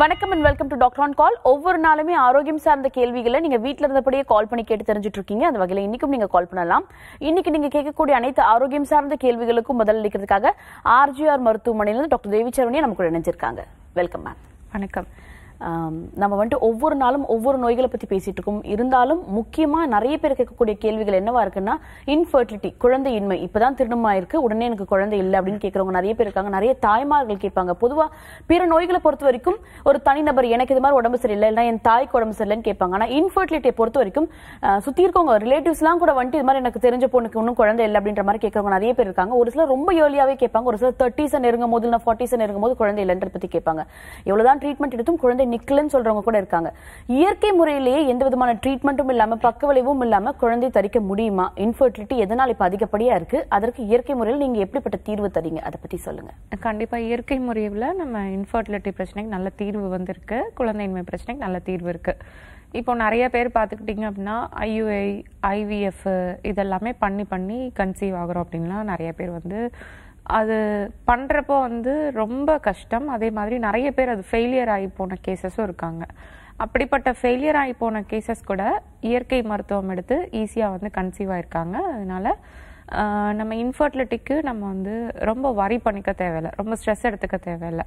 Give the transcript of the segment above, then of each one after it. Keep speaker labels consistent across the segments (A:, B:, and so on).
A: வணக்கம் and welcome to doctor on call ஒவ்வொரு நாளுமே ஆரோக்கியம் சார்ந்த கேள்விகளை நீங்க வீட்டில் இருந்தபடியே கால் பண்ணி கேட்டு தெரிஞ்சுட்டு இருக்கீங்க அந்த வகையில் இன்னைக்கும் நீங்க கால் பண்ணலாம் இன்னைக்கு நீங்க கேட்கக்கூடிய அனைத்து ஆரோக்கியம் சார்ந்த கேள்விகளுக்கும் அளிக்கிறதுக்காக ஆர்ஜிஆர் மருத்துவமனையிலிருந்து டாக்டர் தேவிச்சரவணியை நமக்கு இணைஞ்சிருக்காங்க வெல்கம் மேம் வணக்கம் நம்ம வந்துட்டு ஒவ்வொரு நாளும் ஒவ்வொரு நோய்களை பற்றி பேசிகிட்டு இருக்கோம் இருந்தாலும் முக்கியமாக நிறைய பேர் கேட்கக்கூடிய கேள்விகள் என்னவா இருக்குன்னா இன்ஃபர்டிலிட்டி குழந்தையின்மை இப்போ தான் திருமணமாயிருக்கு உடனே எனக்கு குழந்தை இல்லை அப்படின்னு கேட்குறவங்க நிறைய பேர் இருக்காங்க நிறைய தாய்மார்கள் கேட்பாங்க பொதுவாக பிற நோய்களை பொறுத்த வரைக்கும் ஒரு தனிநபர் எனக்கு இது மாதிரி உடம்பு சரியில்லை இல்லை என் தாய்க்கு உடம்பு சரியில்லைன்னு கேட்பாங்க ஆனால் இன்ஃபர்டிலிட்டியை பொறுத்த வரைக்கும் சுற்றி இருக்கவங்க ரிலேட்டிவ்ஸ்லாம் கூட வந்துட்டு இது மாதிரி எனக்கு தெரிஞ்ச பொண்ணுக்கு இன்னும் குழந்தை இல்லை அப்படின்ற மாதிரி கேட்குறவங்க நிறைய பேர் இருக்காங்க ஒரு சிலர் ரொம்ப ஏர்லியாகவே கேட்பாங்க ஒரு சிலர் தேர்ட்டிஸை நெருங்கும் போது இல்லை ஃபார்ட்டிஸை நெருங்கும் போது குழந்தை இல்லைன்றத பற்றி கேட்பாங்க எவ்வளோதான் ட்ரீட்மெண்ட் எடுத்தும் குழந்தை போய் நிக்கலன்னு சொல்றவங்க கூட இருக்காங்க இயற்கை முறையிலேயே எந்த விதமான ட்ரீட்மெண்ட்டும் இல்லாம பக்க விளைவும் இல்லாம குழந்தை தரிக்க முடியுமா இன்ஃபர்டிலிட்டி எதனால் இப்ப அதிகப்படியா இருக்கு அதற்கு இயற்கை முறையில் நீங்க எப்படிப்பட்ட தீர்வு தரீங்க அதை பத்தி சொல்லுங்க
B: கண்டிப்பா இயற்கை முறையில் நம்ம இன்ஃபர்டிலிட்டி பிரச்சனைக்கு நல்ல தீர்வு வந்திருக்கு குழந்தையின்மை பிரச்சனைக்கு நல்ல தீர்வு இருக்கு இப்போ நிறைய பேர் பார்த்துக்கிட்டிங்க அப்படின்னா ஐயுஐ ஐவிஎஃப் இதெல்லாமே பண்ணி பண்ணி கன்சீவ் ஆகிறோம் அப்படின்லாம் நிறைய பேர் வந்து அது பண்ணுறப்போ வந்து ரொம்ப கஷ்டம் அதே மாதிரி நிறைய பேர் அது ஃபெயிலியர் ஆகி போன கேசஸும் இருக்காங்க அப்படிப்பட்ட ஃபெயிலியர் ஆகி போன கேசஸ் கூட இயற்கை மருத்துவம் எடுத்து ஈஸியாக வந்து கன்சீவ் ஆயிருக்காங்க அதனால நம்ம இன்ஃபர்டிலிட்டிக்கு நம்ம வந்து ரொம்ப வரி பண்ணிக்க தேவையில்லை ரொம்ப ஸ்ட்ரெஸ் எடுத்துக்க தேவையில்லை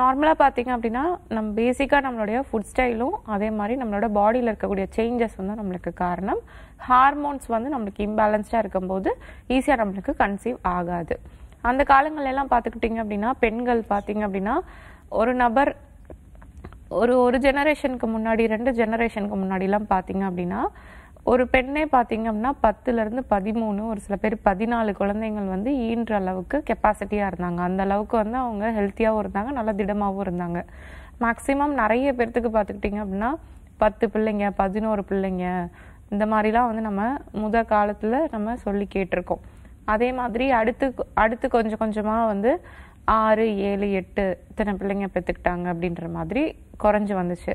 B: நார்மலாக பார்த்தீங்க அப்படின்னா நம்ம பேசிக்காக நம்மளுடைய ஃபுட் ஸ்டைலும் அதே மாதிரி நம்மளோட பாடியில் இருக்கக்கூடிய சேஞ்சஸ் வந்து நம்மளுக்கு காரணம் ஹார்மோன்ஸ் வந்து நம்மளுக்கு இம்பேலன்ஸ்டாக இருக்கும்போது ஈஸியாக நம்மளுக்கு கன்சீவ் ஆகாது அந்த எல்லாம் பார்த்துக்கிட்டிங்க அப்படின்னா பெண்கள் பார்த்தீங்க அப்படின்னா ஒரு நபர் ஒரு ஒரு ஜெனரேஷனுக்கு முன்னாடி ரெண்டு ஜெனரேஷனுக்கு முன்னாடிலாம் பார்த்தீங்க அப்படின்னா ஒரு பெண்ணே பார்த்தீங்க அப்படின்னா பத்துலேருந்து பதிமூணு ஒரு சில பேர் பதினாலு குழந்தைங்கள் வந்து ஈன்ற அளவுக்கு கெப்பாசிட்டியாக இருந்தாங்க அந்த அளவுக்கு வந்து அவங்க ஹெல்த்தியாகவும் இருந்தாங்க நல்லா திடமாகவும் இருந்தாங்க மேக்ஸிமம் நிறைய பேர்த்துக்கு பார்த்துக்கிட்டிங்க அப்படின்னா பத்து பிள்ளைங்க பதினோரு பிள்ளைங்க இந்த மாதிரிலாம் வந்து நம்ம முத காலத்தில் நம்ம சொல்லி கேட்டிருக்கோம் அதே மாதிரி அடுத்து அடுத்து கொஞ்சம் கொஞ்சமாக வந்து ஆறு ஏழு எட்டு இத்தனை பிள்ளைங்க பெற்றுக்கிட்டாங்க அப்படின்ற மாதிரி குறைஞ்சி வந்துச்சு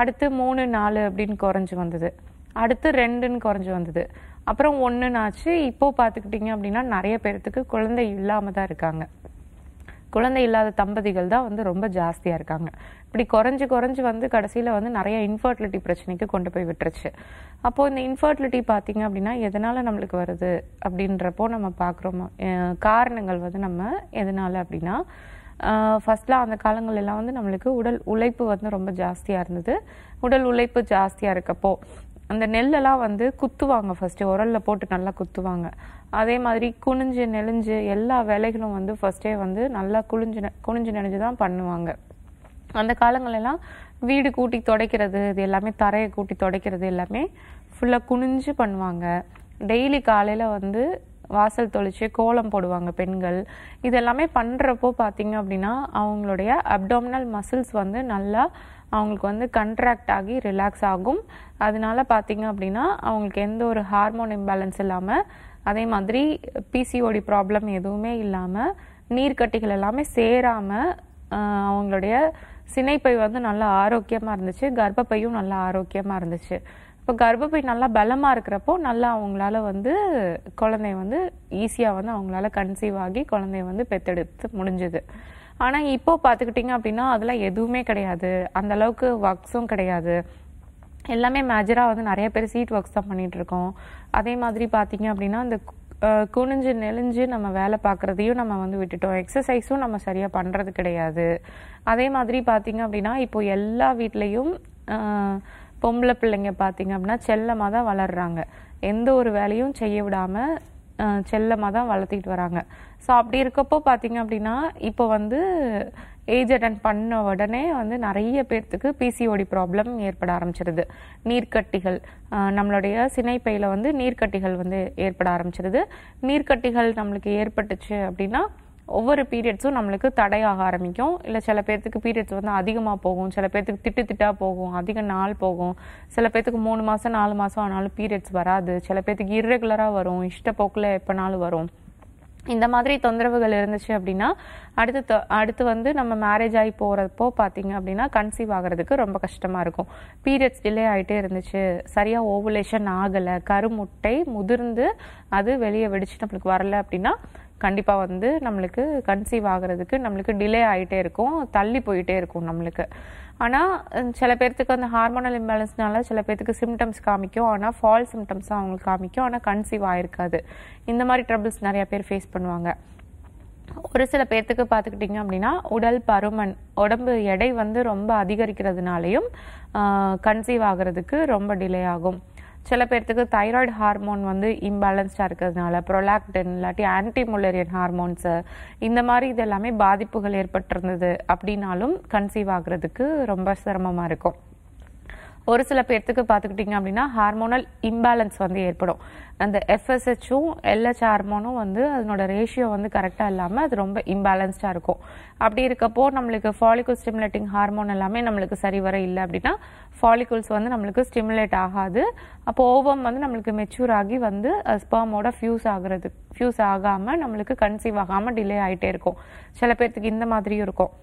B: அடுத்து மூணு நாலு அப்படின்னு குறைஞ்சி வந்தது அடுத்து ரெண்டுன்னு குறைஞ்சி வந்தது அப்புறம் ஒன்றுன்னாச்சு இப்போது பார்த்துக்கிட்டிங்க அப்படின்னா நிறைய பேர்த்துக்கு குழந்தை இல்லாமல் தான் இருக்காங்க குழந்தை இல்லாத தம்பதிகள் தான் வந்து ரொம்ப ஜாஸ்தியாக இருக்காங்க இப்படி குறைஞ்சி குறைஞ்சி வந்து கடைசியில் வந்து நிறைய இன்ஃபர்டிலிட்டி பிரச்சனைக்கு கொண்டு போய் விட்டுருச்சு அப்போது இந்த இன்ஃபர்டிலிட்டி பார்த்திங்க அப்படின்னா எதனால் நம்மளுக்கு வருது அப்படின்றப்போ நம்ம பார்க்குறோம் காரணங்கள் வந்து நம்ம எதனால் அப்படின்னா ஃபஸ்ட்லாம் அந்த காலங்கள் எல்லாம் வந்து நம்மளுக்கு உடல் உழைப்பு வந்து ரொம்ப ஜாஸ்தியாக இருந்தது உடல் உழைப்பு ஜாஸ்தியாக இருக்கப்போ அந்த நெல்லெல்லாம் வந்து குத்துவாங்க ஃபஸ்ட்டு உரலில் போட்டு நல்லா குத்துவாங்க அதே மாதிரி குனிஞ்சு நெளிஞ்சு எல்லா வேலைகளும் வந்து ஃபஸ்ட்டே வந்து நல்லா குளிஞ்சு குனிஞ்சு நெளிஞ்சு தான் பண்ணுவாங்க அந்த காலங்களெல்லாம் வீடு கூட்டி துடைக்கிறது இது எல்லாமே தரையை கூட்டி துடைக்கிறது எல்லாமே ஃபுல்லாக குனிஞ்சு பண்ணுவாங்க டெய்லி காலையில் வந்து வாசல் தொளிச்சு கோலம் போடுவாங்க பெண்கள் இதெல்லாமே பண்ணுறப்போ பார்த்தீங்க அப்படின்னா அவங்களுடைய அப்டோமினல் மசில்ஸ் வந்து நல்லா அவங்களுக்கு வந்து கண்ட்ராக்ட் ஆகி ரிலாக்ஸ் ஆகும் அதனால பார்த்தீங்க அப்படின்னா அவங்களுக்கு எந்த ஒரு ஹார்மோன் இம்பேலன்ஸ் இல்லாமல் அதே மாதிரி பிசிஓடி ப்ராப்ளம் எதுவுமே இல்லாமல் நீர்க்கட்டிகள் எல்லாமே சேராமல் அவங்களுடைய சினைப்பை வந்து நல்லா ஆரோக்கியமாக இருந்துச்சு கர்ப்பப்பையும் நல்லா ஆரோக்கியமாக இருந்துச்சு இப்போ கர்ப்பப்பை நல்லா பலமாக இருக்கிறப்போ நல்லா அவங்களால வந்து குழந்தைய வந்து ஈஸியாக வந்து அவங்களால கன்சீவ் ஆகி குழந்தைய வந்து பெத்தெடுத்து முடிஞ்சுது ஆனால் இப்போ பார்த்துக்கிட்டிங்க அப்படின்னா அதெல்லாம் எதுவுமே கிடையாது அந்த அளவுக்கு ஒர்க்ஸும் கிடையாது எல்லாமே மேஜராக வந்து நிறைய பேர் சீட் ஒர்க்ஸ் தான் பண்ணிகிட்ருக்கோம் அதே மாதிரி பார்த்தீங்க அப்படின்னா இந்த குனிஞ்சு நெலிஞ்சு நம்ம வேலை பார்க்குறதையும் நம்ம வந்து விட்டுட்டோம் எக்ஸசைஸும் நம்ம சரியாக பண்ணுறது கிடையாது அதே மாதிரி பார்த்திங்க அப்படின்னா இப்போது எல்லா வீட்லேயும் பொம்பளை பிள்ளைங்க பார்த்திங்க அப்படின்னா செல்லமாக தான் வளர்கிறாங்க எந்த ஒரு வேலையும் செய்ய விடாமல் செல்லமாக தான் வளர்த்திக்கிட்டு வராங்க ஸோ அப்படி இருக்கப்போ பார்த்தீங்க அப்படின்னா இப்போ வந்து ஏஜ் அட்டன் பண்ண உடனே வந்து நிறைய பேர்த்துக்கு பிசிஓடி ப்ராப்ளம் ஏற்பட ஆரம்பிச்சிருது நீர்க்கட்டிகள் நம்மளுடைய சினைப்பையில் வந்து நீர்க்கட்டிகள் வந்து ஏற்பட ஆரம்பிச்சிருது நீர்க்கட்டிகள் நம்மளுக்கு ஏற்பட்டுச்சு அப்படின்னா ஒவ்வொரு பீரியட்ஸும் நம்மளுக்கு தடையாக ஆரம்பிக்கும் இல்லை சில பேர்த்துக்கு பீரியட்ஸ் வந்து அதிகமாக போகும் சில பேர்த்துக்கு திட்டு திட்டாக போகும் அதிக நாள் போகும் சில பேர்த்துக்கு மூணு மாதம் நாலு மாதம் ஆனாலும் பீரியட்ஸ் வராது சில பேர்த்துக்கு இர்ரெகுலராக வரும் இஷ்டப்போக்கில் எப்போனாலும் வரும் இந்த மாதிரி தொந்தரவுகள் இருந்துச்சு அப்படின்னா அடுத்து அடுத்து வந்து நம்ம மேரேஜ் ஆகி போகிறப்போ பார்த்தீங்க அப்படின்னா கன்சீவ் ஆகிறதுக்கு ரொம்ப கஷ்டமாக இருக்கும் பீரியட்ஸ் டிலே ஆகிட்டே இருந்துச்சு சரியாக ஓவுலேஷன் ஆகலை கருமுட்டை முதிர்ந்து அது வெளியே வெடிச்சு நம்மளுக்கு வரல அப்படின்னா கண்டிப்பாக வந்து நம்மளுக்கு கன்சீவ் ஆகிறதுக்கு நம்மளுக்கு டிலே ஆகிட்டே இருக்கும் தள்ளி போயிட்டே இருக்கும் நம்மளுக்கு ஆனால் சில பேர்த்துக்கு அந்த ஹார்மோனல் இம்பேலன்ஸ்னால சில பேர்த்துக்கு சிம்டம்ஸ் காமிக்கும் ஆனால் ஃபால் சிம்டம்ஸ் அவங்களுக்கு காமிக்கும் ஆனால் கன்சீவ் ஆகிருக்காது இந்த மாதிரி ட்ரபிள்ஸ் நிறையா பேர் ஃபேஸ் பண்ணுவாங்க ஒரு சில பேர்த்துக்கு பார்த்துக்கிட்டிங்க அப்படின்னா உடல் பருமன் உடம்பு எடை வந்து ரொம்ப அதிகரிக்கிறதுனாலையும் கன்சீவ் ஆகிறதுக்கு ரொம்ப டிலே ஆகும் சில பேர்த்துக்கு தைராய்டு ஹார்மோன் வந்து இம்பேலன்ஸ்டாக இருக்கிறதுனால ப்ரொலாக்டின் இல்லாட்டி ஆன்டிமுலரியன் ஹார்மோன்ஸு இந்த மாதிரி இதெல்லாமே பாதிப்புகள் ஏற்பட்டிருந்தது அப்படின்னாலும் கன்சீவ் ஆகிறதுக்கு ரொம்ப சிரமமாக இருக்கும் ஒரு சில பேர்த்துக்கு பார்த்துக்கிட்டிங்க அப்படின்னா ஹார்மோனல் இம்பேலன்ஸ் வந்து ஏற்படும் அந்த எஃப்எஸ்ஹெச்சும் எல்ஹெச் ஹார்மோனும் வந்து அதனோட ரேஷியோ வந்து கரெக்டாக இல்லாமல் அது ரொம்ப இம்பேலன்ஸ்டாக இருக்கும் அப்படி இருக்கப்போ நம்மளுக்கு ஃபாலிகுல் ஸ்டிமுலேட்டிங் ஹார்மோன் எல்லாமே நம்மளுக்கு சரி வர இல்லை அப்படின்னா ஃபாலிகுல்ஸ் வந்து நம்மளுக்கு ஸ்டிமுலேட் ஆகாது அப்போ ஓவம் வந்து நம்மளுக்கு மெச்சூர் ஆகி வந்து ஸ்பர்மோட ஃபியூஸ் ஆகுறது ஃபியூஸ் ஆகாமல் நம்மளுக்கு கன்சீவ் ஆகாமல் டிலே ஆகிட்டே இருக்கும் சில பேர்த்துக்கு இந்த மாதிரியும் இருக்கும்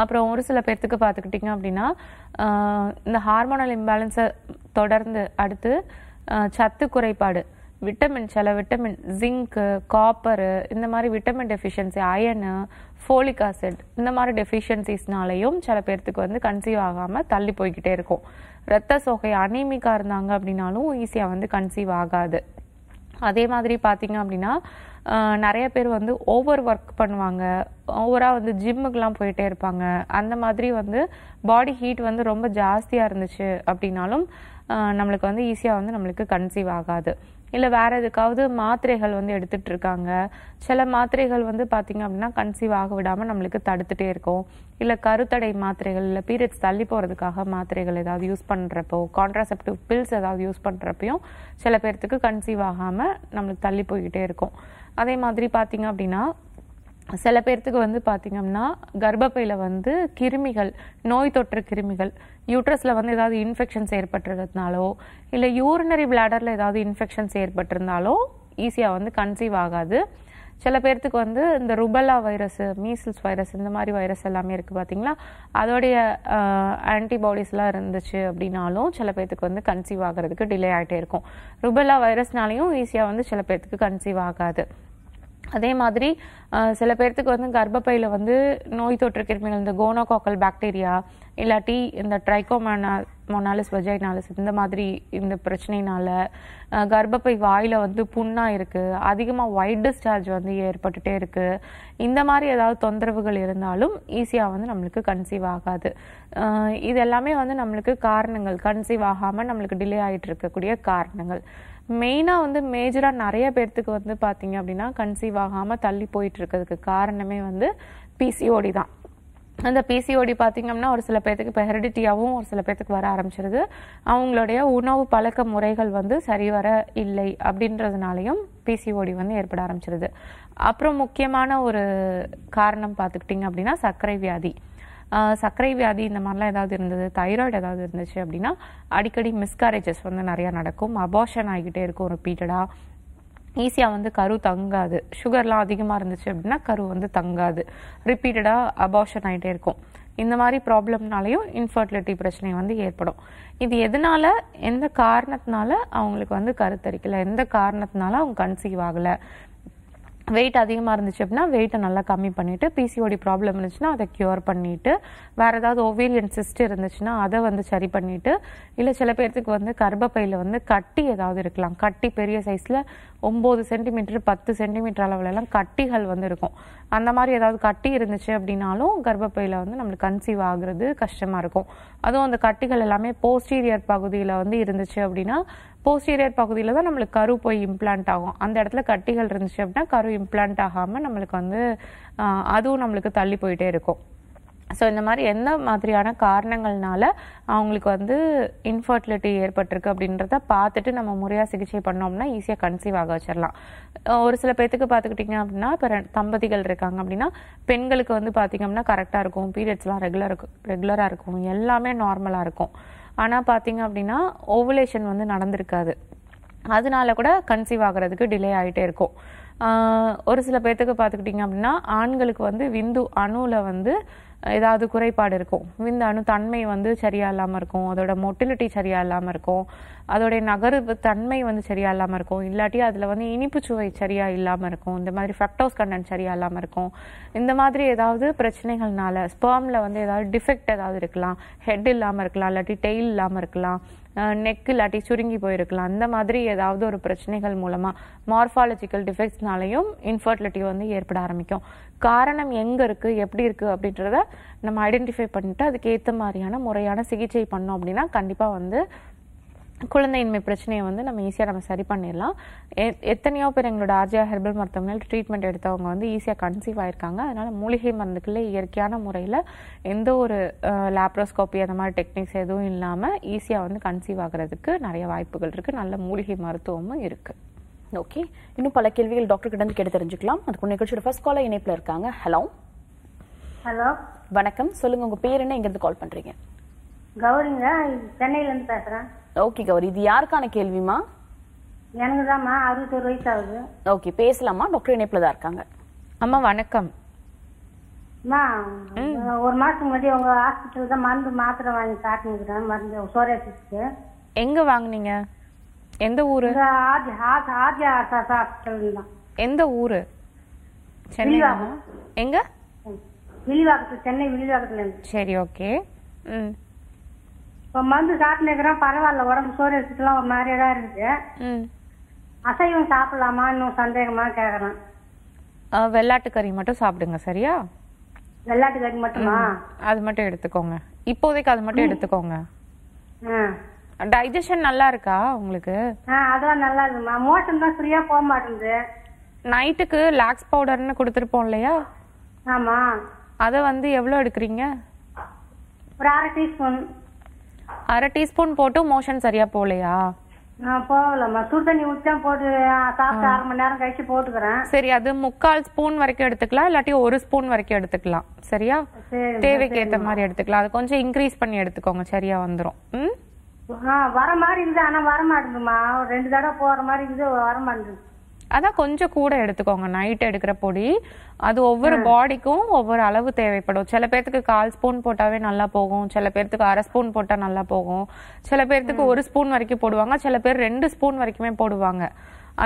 B: அப்புறம் ஒரு சில பேர்த்துக்கு பார்த்துக்கிட்டிங்க அப்படின்னா இந்த ஹார்மோனல் இம்பேலன்ஸை தொடர்ந்து அடுத்து சத்து குறைபாடு விட்டமின் சில விட்டமின் ஜிங்க்கு காப்பரு இந்த மாதிரி vitamin deficiency iron folic acid இந்த மாதிரி டெஃபிஷியன்சிஸ்னாலையும் சில பேர்த்துக்கு வந்து கன்சீவ் ஆகாமல் தள்ளி போய்கிட்டே இருக்கும் ரத்த சோகை அனீமிக்காக இருந்தாங்க அப்படின்னாலும் ஈஸியாக வந்து கன்சீவ் ஆகாது அதே மாதிரி பார்த்தீங்க அப்படின்னா நிறைய பேர் வந்து ஓவர் ஒர்க் பண்ணுவாங்க ஓவராக வந்து ஜிம்முக்கெலாம் போயிட்டே இருப்பாங்க அந்த மாதிரி வந்து பாடி ஹீட் வந்து ரொம்ப ஜாஸ்தியாக இருந்துச்சு அப்படின்னாலும் நம்மளுக்கு வந்து ஈஸியாக வந்து நம்மளுக்கு கன்சீவ் ஆகாது இல்லை வேறு எதுக்காவது மாத்திரைகள் வந்து எடுத்துகிட்டு இருக்காங்க சில மாத்திரைகள் வந்து பார்த்திங்க அப்படின்னா கன்சீவ் ஆக விடாமல் நம்மளுக்கு தடுத்துகிட்டே இருக்கும் இல்லை கருத்தடை மாத்திரைகள் இல்லை பீரியட்ஸ் தள்ளி போகிறதுக்காக மாத்திரைகள் ஏதாவது யூஸ் பண்ணுறப்போ கான்ட்ராசெப்டிவ் பில்ஸ் ஏதாவது யூஸ் பண்ணுறப்பையும் சில பேர்த்துக்கு கன்சீவ் ஆகாமல் நம்மளுக்கு தள்ளி போய்கிட்டே இருக்கும் அதே மாதிரி பார்த்திங்க அப்படின்னா சில பேர்த்துக்கு வந்து பார்த்திங்கன்னா கர்ப்பப்பையில் வந்து கிருமிகள் நோய் தொற்று கிருமிகள் யூட்ரஸில் வந்து ஏதாவது இன்ஃபெக்ஷன்ஸ் ஏற்பட்டிருக்கிறதுனாலோ இல்லை யூரினரி பிளாடரில் ஏதாவது இன்ஃபெக்ஷன்ஸ் ஏற்பட்டிருந்தாலோ ஈஸியாக வந்து கன்சீவ் ஆகாது சில பேர்த்துக்கு வந்து இந்த ருபலா வைரஸ் மீசில்ஸ் வைரஸ் இந்த மாதிரி வைரஸ் எல்லாமே இருக்குது பார்த்தீங்களா அதோடைய ஆன்டிபாடிஸ்லாம் இருந்துச்சு அப்படின்னாலும் சில பேர்த்துக்கு வந்து கன்சீவ் ஆகிறதுக்கு டிலே ஆகிட்டே இருக்கும் ருபலா வைரஸ்னாலையும் ஈஸியாக வந்து சில பேர்த்துக்கு கன்சீவ் ஆகாது அதே மாதிரி சில பேர்த்துக்கு வந்து கர்ப்பப்பையில் வந்து நோய் தொற்று கிருமிகள் இந்த கோனோகாக்கல் பாக்டீரியா இல்லாட்டி இந்த ட்ரைகோமோனா மொனாலிஸ் வஜைனாலிஸ் இந்த மாதிரி இந்த பிரச்சனையினால கர்ப்பப்பை வாயில் வந்து புண்ணாக இருக்குது அதிகமாக ஒயிட் டிஸ்சார்ஜ் வந்து ஏற்பட்டுகிட்டே இருக்குது இந்த மாதிரி ஏதாவது தொந்தரவுகள் இருந்தாலும் ஈஸியாக வந்து நம்மளுக்கு கன்சீவ் ஆகாது இது எல்லாமே வந்து நம்மளுக்கு காரணங்கள் கன்சீவ் ஆகாமல் நம்மளுக்கு டிலே ஆகிட்டு இருக்கக்கூடிய காரணங்கள் மெயினாக வந்து மேஜராக நிறைய பேர்த்துக்கு வந்து பார்த்திங்க அப்படின்னா கன்சீவ் ஆகாமல் தள்ளி போயிட்டு இருக்கிறதுக்கு காரணமே வந்து பிசிஓடி தான் அந்த பிசிஓடி பார்த்திங்கன்னா ஒரு சில பேர்த்துக்கு இப்போ ஹெரிடிட்டியாகவும் ஒரு சில பேர்த்துக்கு வர ஆரம்பிச்சிருது அவங்களுடைய உணவு பழக்க முறைகள் வந்து சரிவர இல்லை அப்படின்றதுனாலையும் பிசிஓடி வந்து ஏற்பட ஆரம்பிச்சிருது அப்புறம் முக்கியமான ஒரு காரணம் பார்த்துக்கிட்டிங்க அப்படின்னா சர்க்கரை வியாதி சர்க்கரை வியாதி இந்த மாதிரிலாம் ஏதாவது இருந்தது தைராய்டு ஏதாவது இருந்துச்சு அப்படின்னா அடிக்கடி மிஸ்காரேஜஸ் வந்து நிறையா நடக்கும் அபார்ஷன் ஆகிக்கிட்டே இருக்கும் ரிப்பீட்டடாக ஈஸியாக வந்து கரு தங்காது சுகர்லாம் அதிகமாக இருந்துச்சு அப்படின்னா கரு வந்து தங்காது ரிப்பீட்டடாக அபார்ஷன் ஆகிட்டே இருக்கும் இந்த மாதிரி ப்ராப்ளம்னாலையும் இன்ஃபர்டிலிட்டி பிரச்சனை வந்து ஏற்படும் இது எதனால எந்த காரணத்தினால அவங்களுக்கு வந்து கருத்தரிக்கல எந்த காரணத்தினால அவங்க கன்சீவ் ஆகலை வெயிட் அதிகமாக இருந்துச்சு அப்படின்னா வெயிட்டை நல்லா கம்மி பண்ணிவிட்டு பிசிஓடி ப்ராப்ளம் இருந்துச்சுன்னா அதை க்யூர் பண்ணிவிட்டு வேறு ஏதாவது ஒவ்வேரியன் சிஸ்ட் இருந்துச்சுன்னா அதை வந்து சரி பண்ணிவிட்டு இல்லை சில பேர்த்துக்கு வந்து கர்ப்பப்பையில் வந்து கட்டி ஏதாவது இருக்கலாம் கட்டி பெரிய சைஸில் ஒம்பது சென்டிமீட்டர் பத்து சென்டிமீட்டர் அளவுலலாம் கட்டிகள் வந்து இருக்கும் அந்த மாதிரி ஏதாவது கட்டி இருந்துச்சு அப்படின்னாலும் கர்ப்பப்பையில் வந்து நம்மளுக்கு கன்சீவ் ஆகுறது கஷ்டமாக இருக்கும் அதுவும் அந்த கட்டிகள் எல்லாமே போஸ்டீரியர் பகுதியில் வந்து இருந்துச்சு அப்படின்னா போஸ்டீரியர் பகுதியில் தான் நம்மளுக்கு கரு போய் இம்ப்ளான்ட் ஆகும் அந்த இடத்துல கட்டிகள் இருந்துச்சு அப்படின்னா கரு இம்ப்ளான்ட் ஆகாமல் நம்மளுக்கு வந்து அதுவும் நம்மளுக்கு தள்ளி போயிட்டே இருக்கும் ஸோ இந்த மாதிரி எந்த மாதிரியான காரணங்கள்னால அவங்களுக்கு வந்து இன்ஃபர்டிலிட்டி ஏற்பட்டிருக்கு அப்படின்றத பார்த்துட்டு நம்ம முறையாக சிகிச்சை பண்ணோம்னா ஈஸியாக கன்சீவ் ஆக வச்சிடலாம் ஒரு சில பேர்த்துக்கு பார்த்துக்கிட்டிங்க அப்படின்னா இப்போ தம்பதிகள் இருக்காங்க அப்படின்னா பெண்களுக்கு வந்து பார்த்திங்க அப்படின்னா கரெக்டாக இருக்கும் பீரியட்ஸ்லாம் ரெகுலர் இருக்கும் ரெகுலராக இருக்கும் எல்லாமே நார்மலாக இருக்கும் ஆனால் பார்த்திங்க அப்படின்னா ஓவுலேஷன் வந்து நடந்திருக்காது அதனால கூட கன்சீவ் ஆகிறதுக்கு டிலே ஆகிட்டே இருக்கும் ஒரு சில பேர்த்துக்கு பார்த்துக்கிட்டிங்க அப்படின்னா ஆண்களுக்கு வந்து விந்து அணுவில் வந்து ஏதாவது குறைபாடு இருக்கும் இந்த அணு தன்மை வந்து சரியா இல்லாமல் இருக்கும் அதோட மொட்டிலிட்டி சரியாக இல்லாமல் இருக்கும் அதோடைய நகர்வு தன்மை வந்து சரியாக இல்லாமல் இருக்கும் இல்லாட்டி அதில் வந்து இனிப்பு சுவை சரியாக இல்லாமல் இருக்கும் இந்த மாதிரி ஃபக்டோஸ் கண்டன் சரியாக இல்லாமல் இருக்கும் இந்த மாதிரி ஏதாவது பிரச்சனைகள்னால ஸ்பேமில் வந்து ஏதாவது டிஃபெக்ட் ஏதாவது இருக்கலாம் ஹெட் இல்லாமல் இருக்கலாம் இல்லாட்டி டெய்ல் இல்லாமல் இருக்கலாம் நெக் இல்லாட்டி சுருங்கி போயிருக்கலாம் அந்த மாதிரி ஏதாவது ஒரு பிரச்சனைகள் மூலமாக மார்ஃபாலஜிக்கல் டிஃபெக்ட்ஸ்னாலையும் இன்ஃபர்டிலிட்டி வந்து ஏற்பட ஆரம்பிக்கும் காரணம் எங்கே இருக்குது எப்படி இருக்குது அப்படின்றத நம்ம ஐடென்டிஃபை பண்ணிட்டு அதுக்கேற்ற மாதிரியான முறையான சிகிச்சை பண்ணோம் அப்படின்னா கண்டிப்பாக வந்து குழந்தையின்மை பிரச்சனையை வந்து நம்ம ஈஸியாக நம்ம சரி பண்ணிடலாம் எ எத்தனையோ பேர் எங்களோட ஆர்ஜியா ஹெர்பல் மருத்துவமனையில் ட்ரீட்மெண்ட் எடுத்தவங்க வந்து ஈஸியாக கன்சீவ் ஆயிருக்காங்க அதனால் மூலிகை மருந்துக்குள்ளே இயற்கையான முறையில் எந்த ஒரு லேப்ரோஸ்கோப்பி அந்த மாதிரி டெக்னிக்ஸ் எதுவும் இல்லாமல் ஈஸியாக வந்து கன்சீவ் ஆகிறதுக்கு நிறைய வாய்ப்புகள் இருக்குது நல்ல மூலிகை மருத்துவமும் இருக்குது ஓகே இன்னும் பல கேள்விகள் டாக்டர் கிட்ட கேட்டு தெரிஞ்சுக்கலாம் அதுக்கு நிகழ்ச்சியோட ஃபர்ஸ்ட் காலை இணைப்பில் இருக்காங்க ஹலோ
A: ஹலோ வணக்கம் சொல்லுங்க உங்க பேர் என்ன எங்க இருந்து கால் பண்றீங்க
C: கௌரிங்க சென்னையில இருந்து பேசுறேன்
A: ஓகே கௌரி இது யாருக்கான கேள்விமா
C: எனக்கு தான்மா அறுபத்தோரு வயசு ஆகுது
A: ஓகே பேசலாமா டாக்டர் இணைப்புல தான் இருக்காங்க அம்மா வணக்கம்
C: ஒரு மாசத்துக்கு முன்னாடி உங்க ஹாஸ்பிட்டல் தான் மருந்து மாத்திரை வாங்கி சாப்பிட்டுக்கிறேன்
B: மருந்து சோரியாசிஸ்க்கு எங்க வாங்குனீங்க எந்த ஊரு எந்த ஊரு சென்னை எங்க
C: விழிவாக்கத்துல சென்னை விழிவாக்கத்துல
B: சரி ஓகே ம்
C: இப்போ மருந்து சாப்பிட்டுக்கிறேன் பரவாயில்ல உடம்பு சோறு ஒரு மாதிரியா தான் இருக்கு அசைவம் சாப்பிடலாமா இன்னும் சந்தேகமா கேக்குறேன்
B: வெள்ளாட்டு கறி மட்டும் சாப்பிடுங்க சரியா வெள்ளாட்டு கறி மட்டுமா அது மட்டும் எடுத்துக்கோங்க இப்போதைக்கு அது மட்டும் எடுத்துக்கோங்க டைஜஷன் நல்லா இருக்கா உங்களுக்கு அதெல்லாம் நல்லா இருக்குமா மோஷன் தான்
C: சரியா போக மாட்டேங்குது
B: நைட்டுக்கு லாக்ஸ் பவுடர்னு கொடுத்துருப்போம் இல்லையா ஆமா அதை வந்து எவ்வளோ எடுக்கிறீங்க ஒரு அரை டீஸ்பூன் அரை டீஸ்பூன் போட்டு மோஷன் சரியா போகலையா
C: போகலம்மா சுடு தண்ணி ஊற்றி போட்டு சாப்பிட்டு அரை மணி நேரம் கழிச்சு போட்டுக்கிறேன் சரி
B: அது முக்கால் ஸ்பூன் வரைக்கும் எடுத்துக்கலாம் இல்லாட்டி ஒரு ஸ்பூன் வரைக்கும் எடுத்துக்கலாம் சரியா
C: தேவைக்கு ஏற்ற மாதிரி
B: எடுத்துக்கலாம் அது கொஞ்சம் இன்க்ரீஸ் பண்ணி எடுத்துக்கோங்க சரியா வந்துடும் ம்
C: வர மாதிரி இருந்தது ஆனா வர மாட்டேங்குதுமா ரெண்டு தடவை போற மாதிரி இருந்தது வர மாட்டேங்குது
B: அதான் கொஞ்சம் கூட எடுத்துக்கோங்க நைட் எடுக்கிற பொடி அது ஒவ்வொரு பாடிக்கும் ஒவ்வொரு அளவு தேவைப்படும் சில பேர்த்துக்கு கால் ஸ்பூன் போட்டாவே நல்லா போகும் சில பேர்த்துக்கு அரை ஸ்பூன் போட்டா நல்லா போகும் சில பேர்த்துக்கு ஒரு ஸ்பூன் வரைக்கும் போடுவாங்க சில பேர் ரெண்டு ஸ்பூன் வரைக்குமே போடுவாங்க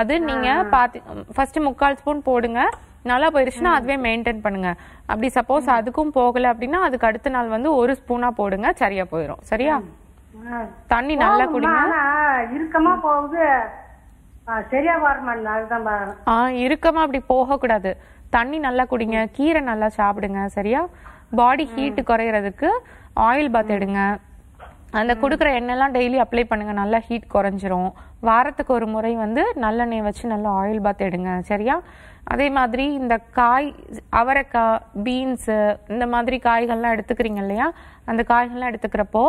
B: அது நீங்க பாத்து ஃபர்ஸ்ட் முக்கால் ஸ்பூன் போடுங்க நல்லா போயிருச்சுன்னா அதுவே மெயின்டைன் பண்ணுங்க அப்படி சப்போஸ் அதுக்கும் போகல அப்படின்னா அதுக்கு அடுத்த நாள் வந்து ஒரு ஸ்பூனா போடுங்க சரியா போயிடும் சரியா தண்ணி நல்லா குடிங்க
C: இருக்கமா போகுது சரியா வரமாட்டேன் அதுதான்
B: ஆ இறுக்கமா அப்படி போக கூடாது தண்ணி நல்லா குடிங்க கீரை நல்லா சாப்பிடுங்க சரியா பாடி ஹீட் குறையிறதுக்கு ஆயில் பாத் எடுங்க அந்த கொடுக்குற எண்ணெய்லாம் டெய்லி அப்ளை பண்ணுங்க நல்லா ஹீட் குறைஞ்சிரும் வாரத்துக்கு ஒரு முறை வந்து நல்லெண்ணெய் வச்சு நல்லா ஆயில் பாத் எடுங்க சரியா அதே மாதிரி இந்த காய் அவரைக்காய் பீன்ஸு இந்த மாதிரி காய்கள்லாம் எடுத்துக்கிறீங்க இல்லையா அந்த காய்கள்லாம் எடுத்துக்கிறப்போ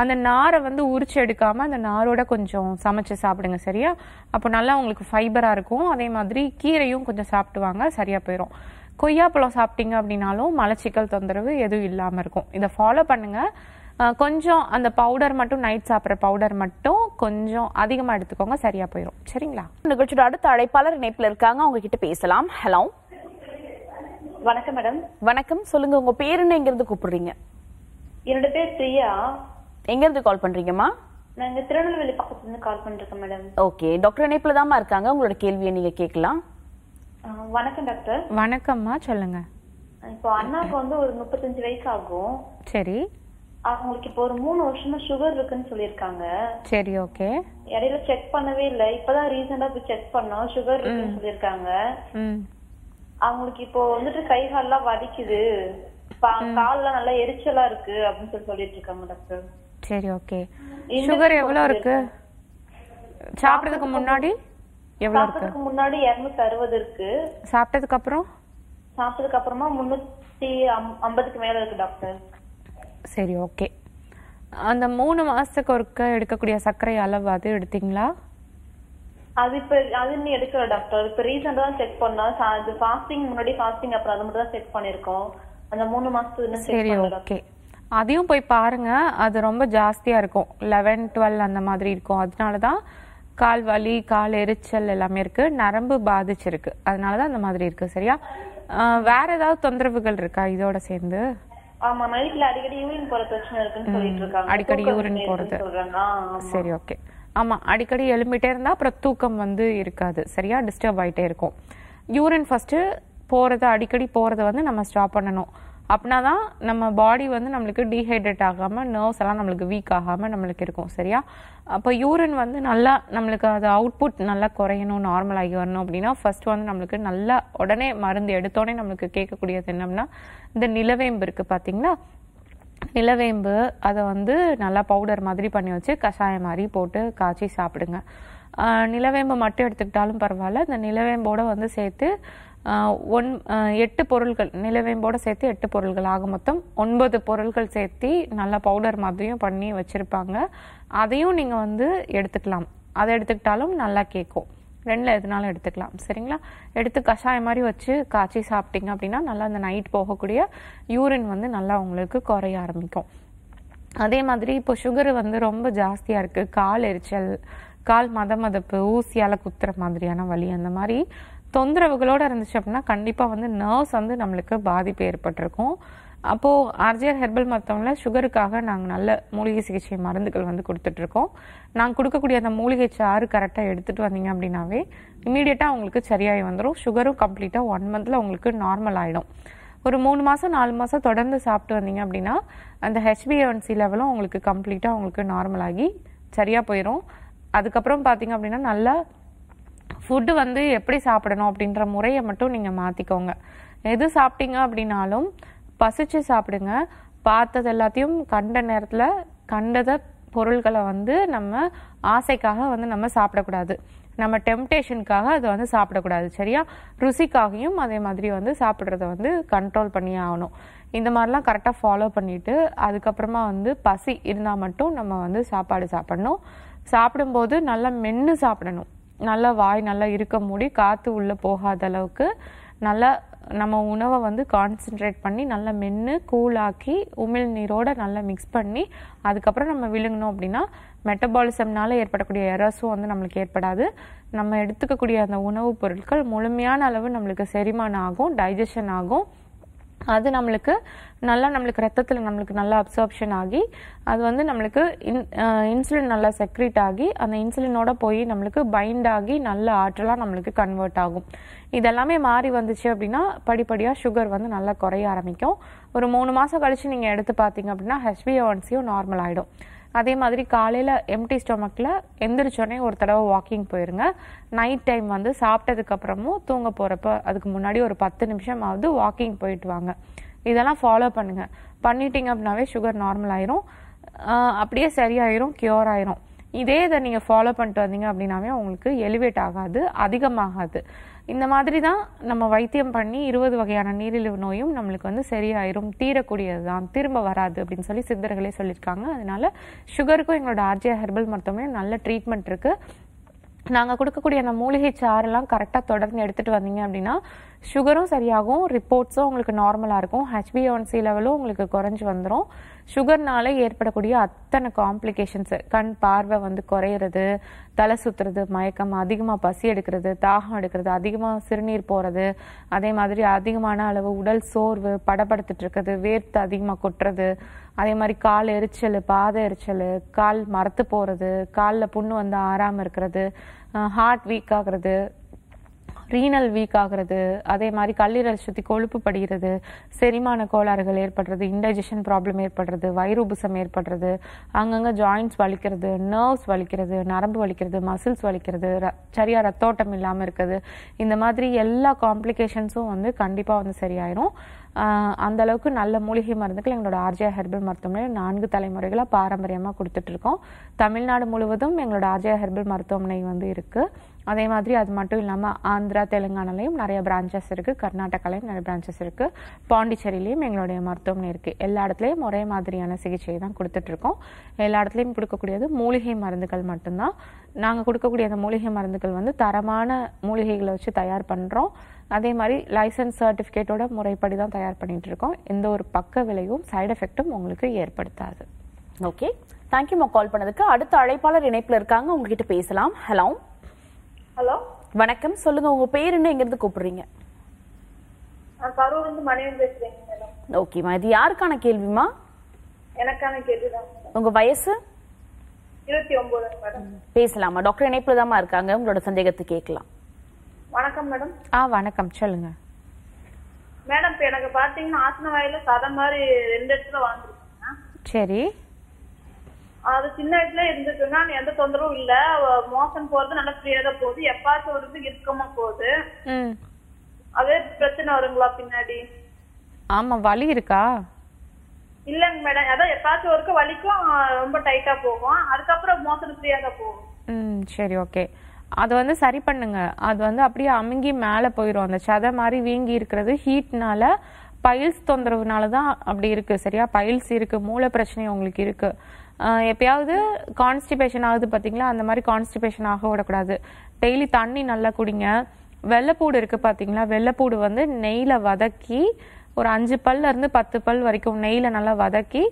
B: அந்த நாரை வந்து உரிச்சு எடுக்காமல் அந்த நாரோட கொஞ்சம் சமைச்சு சாப்பிடுங்க சரியா அப்போ நல்லா உங்களுக்கு ஃபைபராக இருக்கும் அதே மாதிரி கீரையும் கொஞ்சம் சாப்பிட்டு வாங்க சரியாக போயிடும் கொய்யாப்பழம் சாப்பிட்டீங்க அப்படின்னாலும் மலச்சிக்கல் தொந்தரவு எதுவும் இல்லாமல் இருக்கும் இதை ஃபாலோ பண்ணுங்கள் கொஞ்சம் அந்த பவுடர் மட்டும் நைட் சாப்பிட்ற பவுடர் மட்டும் கொஞ்சம் அதிகமாக எடுத்துக்கோங்க சரியாக போயிடும் சரிங்களா நிகழ்ச்சியோட அடுத்த
A: அழைப்பாளர் இணைப்பில் இருக்காங்க அவங்க கிட்ட பேசலாம் ஹலோ வணக்கம் மேடம் வணக்கம் சொல்லுங்க உங்க பேர் என்ன எங்கிருந்து கூப்பிடுறீங்க என்னோட பேர் பிரியா எங்க இருந்து கால் பண்றீங்கம்மா நாங்க திருநெல்வேலி பக்கத்துல இருந்து கால் பண்றோம் மேடம் ஓகே டாக்டர் இணைப்புல தான்மா இருக்காங்க உங்களோட
B: கேள்வியை நீங்க கேட்கலாம்
A: வணக்கம் டாக்டர்
B: வணக்கம்மா சொல்லுங்க
A: இப்போ
C: அண்ணாவுக்கு வந்து ஒரு முப்பத்தஞ்சு வயசு ஆகும் சரி அவங்களுக்கு இப்போ ஒரு மூணு வருஷமா சுகர் இருக்குன்னு சொல்லியிருக்காங்க சரி ஓகே இடையில செக் பண்ணவே இல்ல இப்பதான் ரீசெண்டா போய் செக் பண்ணோம் சுகர் இருக்குன்னு சொல்லியிருக்காங்க அவங்களுக்கு இப்போ வந்துட்டு கை கால்லாம் வலிக்குது கால்லாம் நல்லா எரிச்சலா இருக்கு அப்படின்னு சொல்லி சொல்லிட்டு இருக்காங்க டாக்டர்
B: சரி ஓகே சுகர் எவ்வளவு இருக்கு சாப்பிட்டதுக்கு முன்னாடி எவ்வளவு இருக்கு
C: முன்னாடி அறுபது இருக்கு
B: சாப்பிட்டதுக்கு அப்புறம்
C: சாப்பிட்டதுக்கு அப்புறமா ஐம்பதுக்கு மேல இருக்கு டாக்டர்
B: சரி ஓகே அந்த மூணு மாசத்துக்கு ஒருக்க எடுக்கக்கூடிய சர்க்கரை அளவு அது எடுத்தீங்களா
C: அது இப்ப அது இன்னும் எடுக்கல டாக்டர் இப்ப ரீசெண்டா தான் செக் பண்ணோம் அது ஃபாஸ்டிங் முன்னாடி ஃபாஸ்டிங் அப்புறம் அது மட்டும் தான் செக் பண்ணிருக்கோம் அந்த மூணு மாசத்துக்கு சரி ஓகே
B: அதையும் போய் பாருங்க அது ரொம்ப ஜாஸ்தியா இருக்கும் லெவன் டுவெல் அந்த மாதிரி இருக்கும் அதனாலதான் கால் வலி கால் எரிச்சல் எல்லாமே இருக்கு நரம்பு பாதிச்சிருக்கு அதனாலதான் அந்த மாதிரி இருக்கு சரியா வேற ஏதாவது தொந்தரவுகள் இருக்கா இதோட சேர்ந்து
C: ஆமா நைட்ல அடிக்கடி யூரின் போற பிரச்சனை இருக்குன்னு சொல்லிட்டு இருக்காங்க அடிக்கடி யூரின் போறது சரி
B: ஓகே ஆமா அடிக்கடி எழும்பிட்டே இருந்தா அப்புறம் தூக்கம் வந்து இருக்காது சரியா டிஸ்டர்ப் ஆயிட்டே இருக்கும் யூரின் ஃபர்ஸ்ட் போறது அடிக்கடி போறது வந்து நம்ம ஸ்டாப் பண்ணணும் அப்படின்னா தான் நம்ம பாடி வந்து நம்மளுக்கு டீஹைட்ரேட் ஆகாமல் நர்வ்ஸ் எல்லாம் நம்மளுக்கு வீக் ஆகாமல் நம்மளுக்கு இருக்கும் சரியா அப்போ யூரின் வந்து நல்லா நம்மளுக்கு அது அவுட்புட் நல்லா குறையணும் நார்மல் ஆகி வரணும் அப்படின்னா ஃபர்ஸ்ட் வந்து நம்மளுக்கு நல்லா உடனே மருந்து எடுத்தோடனே நம்மளுக்கு கேட்கக்கூடியது என்னம்னா இந்த நிலவேம்பு இருக்குது பார்த்தீங்களா நிலவேம்பு அதை வந்து நல்லா பவுடர் மாதிரி பண்ணி வச்சு கஷாயம் மாதிரி போட்டு காய்ச்சி சாப்பிடுங்க நிலவேம்பு மட்டும் எடுத்துக்கிட்டாலும் பரவாயில்ல இந்த நிலவேம்போடு வந்து சேர்த்து ஒன் எட்டு பொருள்கள் நிலவேம்போடு சேர்த்து எட்டு பொருள்கள் ஆக மொத்தம் ஒன்பது பொருள்கள் சேர்த்து நல்லா பவுடர் மாதிரியும் பண்ணி வச்சுருப்பாங்க அதையும் நீங்கள் வந்து எடுத்துக்கலாம் அதை எடுத்துக்கிட்டாலும் நல்லா கேட்கும் ரெண்டில் எதுனாலும் எடுத்துக்கலாம் சரிங்களா எடுத்து கஷாயம் மாதிரி வச்சு காய்ச்சி சாப்பிட்டீங்க அப்படின்னா நல்லா அந்த நைட் போகக்கூடிய யூரின் வந்து நல்லா உங்களுக்கு குறைய ஆரம்பிக்கும் அதே மாதிரி இப்போ சுகரு வந்து ரொம்ப ஜாஸ்தியாக இருக்குது கால் எரிச்சல் கால் மத மதப்பு ஊசியால் குத்துற மாதிரியான வலி அந்த மாதிரி தொந்தரவுகளோடு இருந்துச்சு அப்படின்னா கண்டிப்பாக வந்து நர்வ்ஸ் வந்து நம்மளுக்கு பாதிப்பு ஏற்பட்டிருக்கும் அப்போது ஆர்ஜிஆர் ஹெர்பல் மருத்துவமனையில் சுகருக்காக நாங்கள் நல்ல மூலிகை சிகிச்சை மருந்துகள் வந்து கொடுத்துட்ருக்கோம் நாங்கள் கொடுக்கக்கூடிய அந்த மூலிகை சாறு கரெக்டாக எடுத்துகிட்டு வந்தீங்க அப்படின்னாவே இமீடியட்டாக உங்களுக்கு சரியாகி வந்துடும் சுகரும் கம்ப்ளீட்டாக ஒன் மந்தில் உங்களுக்கு நார்மல் ஆகிடும் ஒரு மூணு மாதம் நாலு மாதம் தொடர்ந்து சாப்பிட்டு வந்தீங்க அப்படின்னா அந்த ஹெச்பிஎன்சி லெவலும் உங்களுக்கு கம்ப்ளீட்டாக உங்களுக்கு நார்மல் ஆகி சரியாக போயிடும் அதுக்கப்புறம் பார்த்தீங்க அப்படின்னா நல்லா ஃபுட்டு வந்து எப்படி சாப்பிடணும் அப்படின்ற முறையை மட்டும் நீங்கள் மாற்றிக்கோங்க எது சாப்பிட்டீங்க அப்படின்னாலும் பசிச்சு சாப்பிடுங்க பார்த்தது எல்லாத்தையும் கண்ட நேரத்தில் கண்டத பொருள்களை வந்து நம்ம ஆசைக்காக வந்து நம்ம சாப்பிடக்கூடாது நம்ம டெம்டேஷனுக்காக அதை வந்து சாப்பிடக்கூடாது சரியா ருசிக்காகவும் அதே மாதிரி வந்து சாப்பிட்றத வந்து கண்ட்ரோல் பண்ணி ஆகணும் இந்த மாதிரிலாம் கரெக்டாக ஃபாலோ பண்ணிவிட்டு அதுக்கப்புறமா வந்து பசி இருந்தால் மட்டும் நம்ம வந்து சாப்பாடு சாப்பிடணும் சாப்பிடும்போது நல்லா மென்று சாப்பிடணும் நல்லா வாய் நல்லா இருக்க மூடி காற்று உள்ளே போகாத அளவுக்கு நல்லா நம்ம உணவை வந்து கான்சென்ட்ரேட் பண்ணி நல்லா மென்று கூலாக்கி உமிழ் நீரோட நல்லா மிக்ஸ் பண்ணி அதுக்கப்புறம் நம்ம விழுங்கினோம் அப்படின்னா மெட்டபாலிசம்னால ஏற்படக்கூடிய எரஸும் வந்து நம்மளுக்கு ஏற்படாது நம்ம எடுத்துக்கக்கூடிய அந்த உணவுப் பொருட்கள் முழுமையான அளவு நம்மளுக்கு செரிமானம் ஆகும் டைஜஷன் ஆகும் அது நம்மளுக்கு நல்லா நம்மளுக்கு ரத்தத்தில் நம்மளுக்கு நல்லா அப்சார்ப்ஷன் ஆகி அது வந்து நம்மளுக்கு இன் இன்சுலின் நல்லா செக்ரீட் ஆகி அந்த இன்சுலினோட போய் நம்மளுக்கு பைண்ட் ஆகி நல்ல ஆற்றலாக நம்மளுக்கு கன்வெர்ட் ஆகும் இதெல்லாமே மாறி வந்துச்சு அப்படின்னா படிப்படியாக சுகர் வந்து நல்லா குறைய ஆரம்பிக்கும் ஒரு மூணு மாதம் கழித்து நீங்கள் எடுத்து பார்த்தீங்க அப்படின்னா ஹெச்பிஓன்சியும் நார்மல் ஆகிடும் அதே மாதிரி காலையில் எம்டி ஸ்டொமக்கில் எந்திரிச்சோடனே ஒரு தடவை வாக்கிங் போயிருங்க நைட் டைம் வந்து சாப்பிட்டதுக்கப்புறமும் தூங்க போகிறப்ப அதுக்கு முன்னாடி ஒரு பத்து நிமிஷமாவது வாக்கிங் போயிட்டு வாங்க இதெல்லாம் ஃபாலோ பண்ணுங்கள் பண்ணிட்டீங்க அப்படின்னாவே சுகர் நார்மல் ஆயிரும் அப்படியே சரியாயிரும் கியூர் ஆயிரும் இதே இதை நீங்கள் ஃபாலோ பண்ணிட்டு வந்தீங்க அப்படின்னாவே உங்களுக்கு எலிவேட் ஆகாது அதிகமாகாது இந்த மாதிரி தான் நம்ம வைத்தியம் பண்ணி இருபது வகையான நீரிழிவு நோயும் நம்மளுக்கு வந்து சரியாயிரும் தீரக்கூடியது தான் திரும்ப வராது அப்படின்னு சொல்லி சித்தர்களே சொல்லியிருக்காங்க அதனால சுகருக்கும் எங்களோட ஆர்ஜியா ஹெர்பல் மருத்துவமே நல்ல ட்ரீட்மெண்ட் இருக்குது நாங்கள் கொடுக்கக்கூடிய அந்த மூலிகை சாறுலாம் கரெக்டாக தொடர்ந்து எடுத்துகிட்டு வந்தீங்க அப்படின்னா சுகரும் சரியாகும் ரிப்போர்ட்ஸும் உங்களுக்கு நார்மலாக இருக்கும் ஹெச்பிஒன்சி லெவலும் உங்களுக்கு குறைஞ்சி வந்துடும் சுகர்னால ஏற்படக்கூடிய அத்தனை காம்ப்ளிகேஷன்ஸு கண் பார்வை வந்து குறையிறது தலை சுற்றுறது மயக்கம் அதிகமாக பசி எடுக்கிறது தாகம் எடுக்கிறது அதிகமாக சிறுநீர் போகிறது அதே மாதிரி அதிகமான அளவு உடல் சோர்வு படப்படுத்துட்டு இருக்கிறது வேர்த்து அதிகமாக கொட்டுறது அதே மாதிரி கால் எரிச்சல் பாத எரிச்சல் கால் மரத்து போகிறது காலில் புண்ணு வந்து ஆறாமல் இருக்கிறது ஹார்ட் வீக் ஆகிறது ரீனல் வீக் ஆகிறது அதே மாதிரி கல்லீரல் சுற்றி கொழுப்பு படுகிறது செரிமான கோளாறுகள் ஏற்படுறது இன்டைஜஷன் ப்ராப்ளம் ஏற்படுறது வைரூபுசம் ஏற்படுறது அங்கங்கே ஜாயின்ஸ் வலிக்கிறது நர்வ்ஸ் வலிக்கிறது நரம்பு வலிக்கிறது மசில்ஸ் வலிக்கிறது சரியாக ரத்தோட்டம் இல்லாமல் இருக்குது இந்த மாதிரி எல்லா காம்ப்ளிகேஷன்ஸும் வந்து கண்டிப்பாக வந்து சரியாயிரும் அந்த அளவுக்கு நல்ல மூலிகை மருந்துகள் எங்களோட ஆர்ஜியா ஹெர்பல் மருத்துவமனை நான்கு தலைமுறைகளாக பாரம்பரியமாக கொடுத்துட்ருக்கோம் தமிழ்நாடு முழுவதும் எங்களோட ஆர்ஜியா ஹெர்பல் மருத்துவமனை வந்து இருக்குது அதே மாதிரி அது மட்டும் இல்லாமல் ஆந்திரா தெலுங்கானாலையும் நிறைய பிரான்ச்சஸ் இருக்குது கர்நாடகாலையும் நிறைய பிரான்ச்சஸ் இருக்குது பாண்டிச்சேரியிலையும் எங்களுடைய மருத்துவமனை இருக்குது எல்லா இடத்துலையும் ஒரே மாதிரியான சிகிச்சையை தான் கொடுத்துட்ருக்கோம் எல்லா இடத்துலையும் கொடுக்கக்கூடியது மூலிகை மருந்துகள் மட்டும்தான் நாங்கள் கொடுக்கக்கூடிய அந்த மூலிகை மருந்துகள் வந்து தரமான மூலிகைகளை வச்சு தயார் பண்ணுறோம் அதே மாதிரி லைசன்ஸ் சர்டிஃபிகேட்டோட முறைப்படி தான் தயார் பண்ணிகிட்டு இருக்கோம் எந்த ஒரு பக்க விலையும் சைடு எஃபெக்ட்டும் உங்களுக்கு ஏற்படுத்தாது ஓகே
A: தேங்க்யூ கால் பண்ணதுக்கு அடுத்த அழைப்பாளர் இணைப்பில் இருக்காங்க உங்ககிட்ட பேசலாம் ஹலோ ஹலோ வணக்கம் சொல்லுங்க உங்க பேர் என்ன எங்க இருந்து கூப்பிடுறீங்க
C: கரூர் இருந்து மனைவி பேசுறேன்
A: ஓகேமா இது யாருக்கான கேள்விமா
C: எனக்கான கேள்விதான்
A: உங்க வயசு பேசலாமா டாக்டர் இணைப்புல இருக்காங்க உங்களோட சந்தேகத்தை கேட்கலாம்
C: வணக்கம் மேடம்
B: ஆ வணக்கம் சொல்லுங்க
C: மேடம் இப்போ எனக்கு பார்த்தீங்கன்னா ஆசன வாயில சத மாதிரி ரெண்டு இடத்துல வாங்கிருக்கேன் சரி அது சின்ன வயசுல இருந்துச்சுன்னா எந்த தொந்தரவும் இல்ல மோசம் போறது நல்லா ஃப்ரீயா தான் போகுது எப்பாச்சும் ஒரு இது இறுக்கமா போகுது அதே பிரச்சனை வருங்களா பின்னாடி
B: ஆமா வலி இருக்கா
C: இல்லங்க மேடம் அதான் எப்பாச்சும் ஒருக்க வலிக்கும் ரொம்ப டைட்டா போகும் அதுக்கப்புறம் மோசம் ஃப்ரீயா தான் போகும்
B: ம் சரி ஓகே அது வந்து சரி பண்ணுங்க அது வந்து அப்படியே அமுங்கி மேலே போயிடும் அந்த சத மாதிரி வீங்கி இருக்கிறது ஹீட்னால பைல்ஸ் தொந்தரவுனால தான் அப்படி இருக்கு சரியா பைல்ஸ் இருக்கு மூளை பிரச்சனை உங்களுக்கு இருக்கு எப்பயாவது கான்ஸ்டிபேஷன் ஆகுது பார்த்தீங்களா அந்த மாதிரி கான்ஸ்டிபேஷன் ஆக விடக்கூடாது டெய்லி தண்ணி நல்லா குடிங்க வெள்ளைப்பூடு இருக்குது பார்த்தீங்களா வெள்ளைப்பூடு வந்து நெய்யில் வதக்கி ஒரு அஞ்சு இருந்து பத்து பல் வரைக்கும் நெய்யில் நல்லா வதக்கி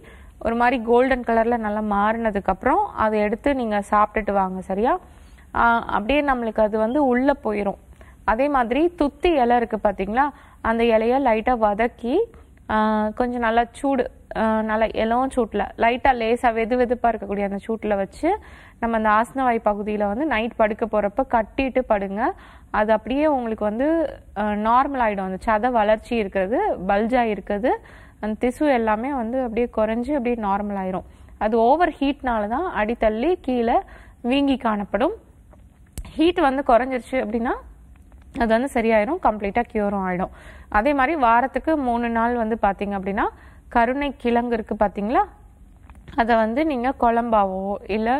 B: ஒரு மாதிரி கோல்டன் கலரில் நல்லா மாறினதுக்கப்புறம் அதை எடுத்து நீங்கள் சாப்பிட்டுட்டு வாங்க சரியா அப்படியே நம்மளுக்கு அது வந்து உள்ளே போயிடும் அதே மாதிரி துத்தி இலை இருக்குது பார்த்தீங்களா அந்த இலையை லைட்டாக வதக்கி கொஞ்சம் நல்லா சூடு நல்லா இளம் சூட்டில் லைட்டாக லேசாக வெது வெதுப்பாக இருக்கக்கூடிய அந்த சூட்டில் வச்சு நம்ம அந்த ஆசனவாய் பகுதியில் வந்து நைட் படுக்க போகிறப்ப கட்டிட்டு படுங்க அது அப்படியே உங்களுக்கு வந்து நார்மல் ஆகிடும் அந்த சத வளர்ச்சி இருக்கிறது பல்ஜாக இருக்கிறது அந்த திசு எல்லாமே வந்து அப்படியே குறைஞ்சி அப்படியே நார்மல் ஆயிரும் அது ஓவர் ஹீட்னால தான் அடித்தள்ளி கீழே வீங்கி காணப்படும் ஹீட் வந்து குறைஞ்சிருச்சு அப்படின்னா அது வந்து சரியாயிரும் கம்ப்ளீட்டாக க்யூரும் ஆகிடும் அதே மாதிரி வாரத்துக்கு மூணு நாள் வந்து பார்த்தீங்க அப்படின்னா கருணை கிழங்கு இருக்குது பாத்தீங்களா அதை வந்து நீங்கள் குழம்பாவோ இல்லை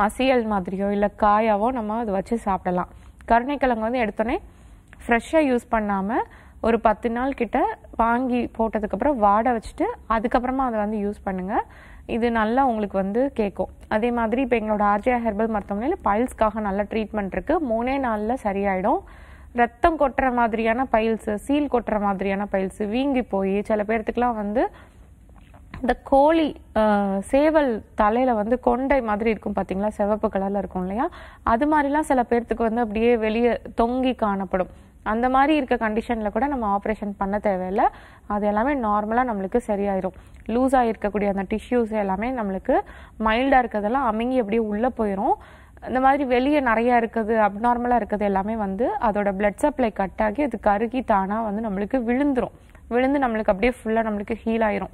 B: மசியல் மாதிரியோ இல்லை காயாவோ நம்ம அதை வச்சு சாப்பிடலாம் கருணை கிழங்கு வந்து எடுத்தோடனே ஃப்ரெஷ்ஷாக யூஸ் பண்ணாமல் ஒரு பத்து நாள் கிட்ட வாங்கி போட்டதுக்கப்புறம் வாட வச்சுட்டு அதுக்கப்புறமா அதை வந்து யூஸ் பண்ணுங்கள் இது நல்லா உங்களுக்கு வந்து கேட்கும் அதே மாதிரி இப்போ எங்களோட ஆர்ஜியா ஹெர்பல் மருத்துவமனையில் பைல்ஸ்க்காக நல்ல ட்ரீட்மெண்ட் இருக்கு மூணே நாளில் சரியாயிடும் ரத்தம் கொட்டுற மாதிரியான பைல்ஸு சீல் கொட்டுற மாதிரியான பைல்ஸு வீங்கி போய் சில பேர்த்துக்கெலாம் வந்து இந்த கோழி சேவல் தலையில் வந்து கொண்டை மாதிரி இருக்கும் பார்த்தீங்களா சிவப்பு கலரில் இருக்கும் இல்லையா அது மாதிரிலாம் சில பேர்த்துக்கு வந்து அப்படியே வெளியே தொங்கி காணப்படும் அந்த மாதிரி இருக்க கண்டிஷனில் கூட நம்ம ஆப்ரேஷன் பண்ண தேவையில்லை அது எல்லாமே நார்மலாக நம்மளுக்கு சரியாயிரும் லூஸ் இருக்கக்கூடிய அந்த டிஷ்யூஸ் எல்லாமே நம்மளுக்கு மைல்டாக இருக்கிறதெல்லாம் அமுங்கி அப்படியே உள்ளே போயிடும் இந்த மாதிரி வெளியே நிறையா இருக்குது அப்நார்மலாக இருக்குது எல்லாமே வந்து அதோட பிளட் சப்ளை கட் ஆகி அது கருகி தானாக வந்து நம்மளுக்கு விழுந்துடும் விழுந்து நம்மளுக்கு அப்படியே ஃபுல்லாக நம்மளுக்கு ஹீல் ஆயிரும்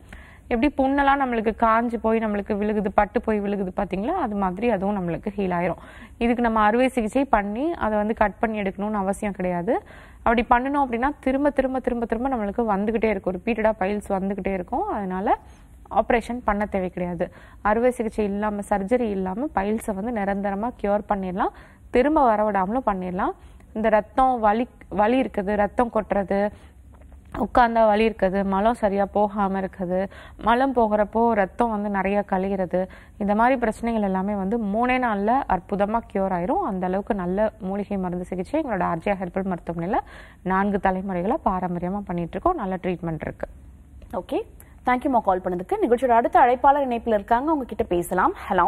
B: எப்படி புண்ணெல்லாம் நம்மளுக்கு காஞ்சி போய் நம்மளுக்கு விழுகுது பட்டு போய் விழுகுது பார்த்தீங்களா அது மாதிரி அதுவும் நம்மளுக்கு ஹீல் ஆயிரும் இதுக்கு நம்ம அறுவை சிகிச்சை பண்ணி அதை வந்து கட் பண்ணி எடுக்கணும்னு அவசியம் கிடையாது அப்படி பண்ணணும் அப்படின்னா திரும்ப திரும்ப திரும்ப திரும்ப நம்மளுக்கு வந்துக்கிட்டே இருக்கும் ஒரு பைல்ஸ் வந்துக்கிட்டே இருக்கும் அதனால ஆப்ரேஷன் பண்ண தேவை கிடையாது அறுவை சிகிச்சை இல்லாமல் சர்ஜரி இல்லாமல் பைல்ஸை வந்து நிரந்தரமாக க்யூர் பண்ணிடலாம் திரும்ப வரவிடாமலும் பண்ணிடலாம் இந்த ரத்தம் வலி வலி இருக்குது ரத்தம் கொட்டுறது உட்காந்தா வலி இருக்குது மலம் சரியாக போகாமல் இருக்குது மலம் போகிறப்போ ரத்தம் வந்து நிறையா கழிகிறது இந்த மாதிரி பிரச்சனைகள் எல்லாமே வந்து மூணே நாளில் அற்புதமாக க்யூர் ஆயிரும் அந்த அளவுக்கு நல்ல மூலிகை மருந்து சிகிச்சை எங்களோட ஆர்ஜியா ஹெர்பல் மருத்துவமனையில் நான்கு தலைமுறைகளை பாரம்பரியமாக பண்ணிகிட்ருக்கோம் நல்ல ட்ரீட்மெண்ட் இருக்குது
A: ஓகே தேங்க்யூமா கால் பண்ணதுக்கு நிகழ்ச்சியோட அடுத்த அழைப்பாளர் இணைப்பில் இருக்காங்க உங்ககிட்ட பேசலாம் ஹலோ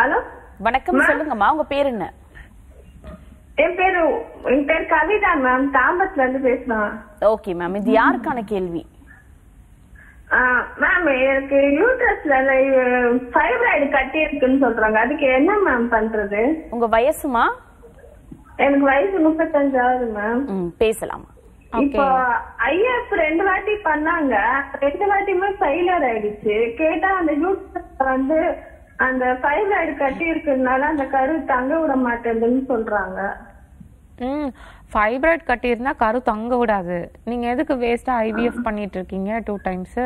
A: ஹலோ வணக்கம் சொல்லுங்கம்மா உங்க பேர் என்ன
C: என் பேரு என் பேர் கவிதா மேம் தாம்பரத்துல இருந்து பேசுறேன்
A: ஓகே மேம் இது யாருக்கான கேள்வி
C: மேம் எனக்கு யூட்ரஸ்ல ஃபைப்ராய்டு கட்டி இருக்குன்னு சொல்றாங்க அதுக்கு என்ன மேம் பண்றது உங்க வயசுமா எனக்கு வயசு முப்பத்தஞ்சு ஆகுது மேம் பேசலாம் இப்போ ஐஎஃப் ரெண்டு வாட்டி பண்ணாங்க ரெண்டு வாட்டியுமே ஃபெயிலியர் ஆயிடுச்சு கேட்டா அந்த யூட்ரஸ் வந்து அந்த ஃபைப்ராய்டு கட்டி இருக்கிறதுனால அந்த கரு தங்க விட மாட்டேங்குதுன்னு சொல்றாங்க
B: ம் ஃபைப்ராய்ட் கட்டியிருந்தா கரு தங்க விடாது நீங்க எதுக்கு வேஸ்டா ஐவிஎஃப் பண்ணிட்டு இருக்கீங்க டூ டைம்ஸ்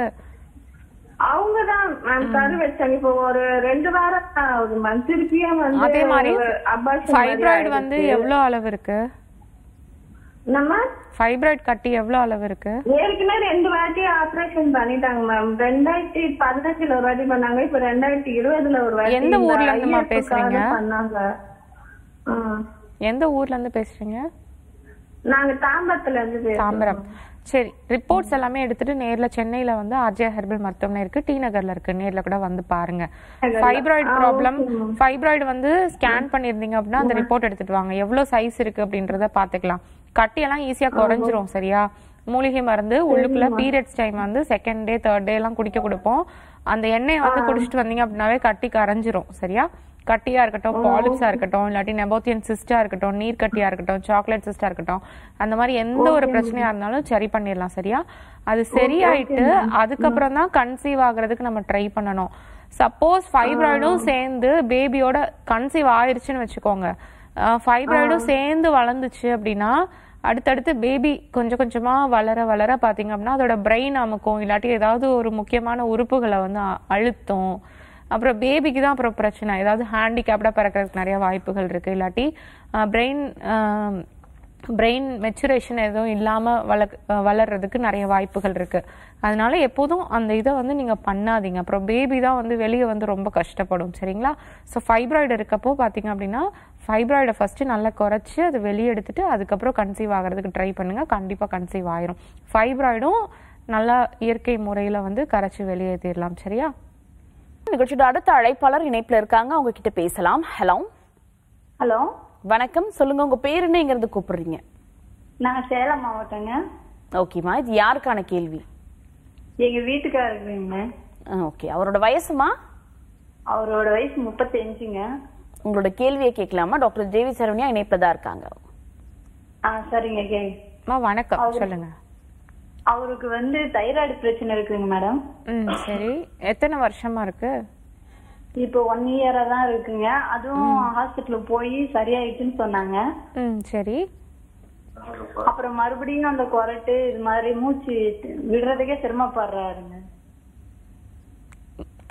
C: அவங்கதான் மேம் இப்போ ஒரு ரெண்டு வாரம் வந்து
B: அளவு இருக்கு கட்டி அளவு இருக்கு
C: ரெண்டு வாட்டி பண்ணிட்டாங்க மேம் ரெண்டாயிரத்தி ஒரு வாட்டி பண்ணாங்க இப்ப ரெண்டாயிரத்தி இருபதுல ஒரு எந்த ஊர்ல
B: பண்ணாங்க எந்த ஊர்ல இருந்து பேசுறீங்க நாங்க தாம்பரத்துல இருந்து தாம்பரம் சரி ரிப்போர்ட்ஸ் எல்லாமே எடுத்துட்டு நேர்ல சென்னையில வந்து ஆர்ஜே ஹெர்பல் மருத்துவமனை இருக்கு டி நகர்ல இருக்கு நேர்ல கூட வந்து பாருங்க ஃபைப்ராய்டு ப்ராப்ளம் ஃபைப்ராய்டு வந்து ஸ்கேன் பண்ணிருந்தீங்க அப்படின்னா அந்த ரிப்போர்ட் எடுத்துட்டு வாங்க எவ்வளவு சைஸ் இருக்கு அப்படின்றத பாத்துக்கலாம் கட்டி எல்லாம் ஈஸியா குறைஞ்சிரும் சரியா மூலிகை மருந்து உள்ளுக்குள்ள பீரியட்ஸ் டைம் வந்து செகண்ட் டே தேர்ட் டே எல்லாம் குடிக்க கொடுப்போம் அந்த எண்ணெயை வந்து குடிச்சிட்டு வந்தீங்க அப்படின்னாவே கட்டி கரைஞ்சிரும் சரியா கட்டியா இருக்கட்டும் பாலிப்ஸா இருக்கட்டும் இல்லாட்டி நெபோத்தியன் சிஸ்டா இருக்கட்டும் நீர் கட்டியா இருக்கட்டும் சாக்லேட் சிஸ்டா இருக்கட்டும் அந்த மாதிரி எந்த ஒரு பிரச்சனையா இருந்தாலும் சரி பண்ணிடலாம் சரியா அது சரியாயிட்டு அதுக்கப்புறம் தான் கன்சீவ் ஆகிறதுக்கு நம்ம ட்ரை பண்ணணும் சப்போஸ் ஃபைப்ராய்டும் சேர்ந்து பேபியோட கன்சீவ் ஆயிருச்சுன்னு வச்சுக்கோங்க ஃபைப்ராய்டும் சேர்ந்து வளர்ந்துச்சு அப்படின்னா அடுத்தடுத்து பேபி கொஞ்சம் கொஞ்சமா வளர வளர பார்த்தீங்க அப்படின்னா அதோட பிரெயின் அமுக்கும் இல்லாட்டி ஏதாவது ஒரு முக்கியமான உறுப்புகளை வந்து அழுத்தும் அப்புறம் பேபிக்கு தான் அப்புறம் பிரச்சனை ஏதாவது ஹேண்டிகேப்டாக பிறக்கிறதுக்கு நிறைய வாய்ப்புகள் இருக்குது இல்லாட்டி பிரெயின் பிரெயின் மெச்சுரேஷன் எதுவும் இல்லாமல் வள வளர்றதுக்கு நிறைய வாய்ப்புகள் இருக்குது அதனால எப்போதும் அந்த இதை வந்து நீங்கள் பண்ணாதீங்க அப்புறம் பேபி தான் வந்து வெளியே வந்து ரொம்ப கஷ்டப்படும் சரிங்களா ஸோ ஃபைப்ராய்டு இருக்கப்போ பார்த்தீங்க அப்படின்னா ஃபைப்ராய்டை ஃபஸ்ட்டு நல்லா குறைச்சி அது வெளியே எடுத்துட்டு அதுக்கப்புறம் கன்சீவ் ஆகிறதுக்கு ட்ரை பண்ணுங்கள் கண்டிப்பாக கன்சீவ் ஆயிரும் ஃபைப்ராய்டும் நல்லா இயற்கை முறையில் வந்து கரைச்சி வெளியேற்றிடலாம் சரியா நிகழ்ச்சியோட அடுத்த அழைப்பாளர் இணைப்புல இருக்காங்க அவங்க கிட்ட பேசலாம் ஹலோ ஹலோ
A: வணக்கம் சொல்லுங்க உங்க பேர் என்ன எங்கிறது கூப்பிடுறீங்க
C: நான் சேலம் மாவட்டங்க
A: ஓகேம்மா இது யாருக்கான கேள்வி எங்க வீட்டுக்காரங்க ஓகே அவரோட வயசுமா அவரோட
C: வயசு முப்பத்தஞ்சுங்க
A: உங்களோட கேள்வியை கேட்கலாமா டாக்டர் ஜேவி சரவணியா இணைப்புல தான் இருக்காங்க
C: ஆ சரிங்க கே
A: வணக்கம் சொல்லுங்க
C: அவருக்கு வந்து தைராய்டு பிரச்சனை இருக்குங்க மேடம் ம் சரி எத்தனை வருஷமா இருக்கு இப்போ ஒன் இயரா தான் இருக்குங்க அதுவும் ஹாஸ்பிட்டல் போய் சரியாயிடுச்சுன்னு சொன்னாங்க ம் சரி அப்புறம் மறுபடியும் அந்த குரட்டு இது மாதிரி மூச்சு விடுறதுக்கே சிரமப்படுறாருங்க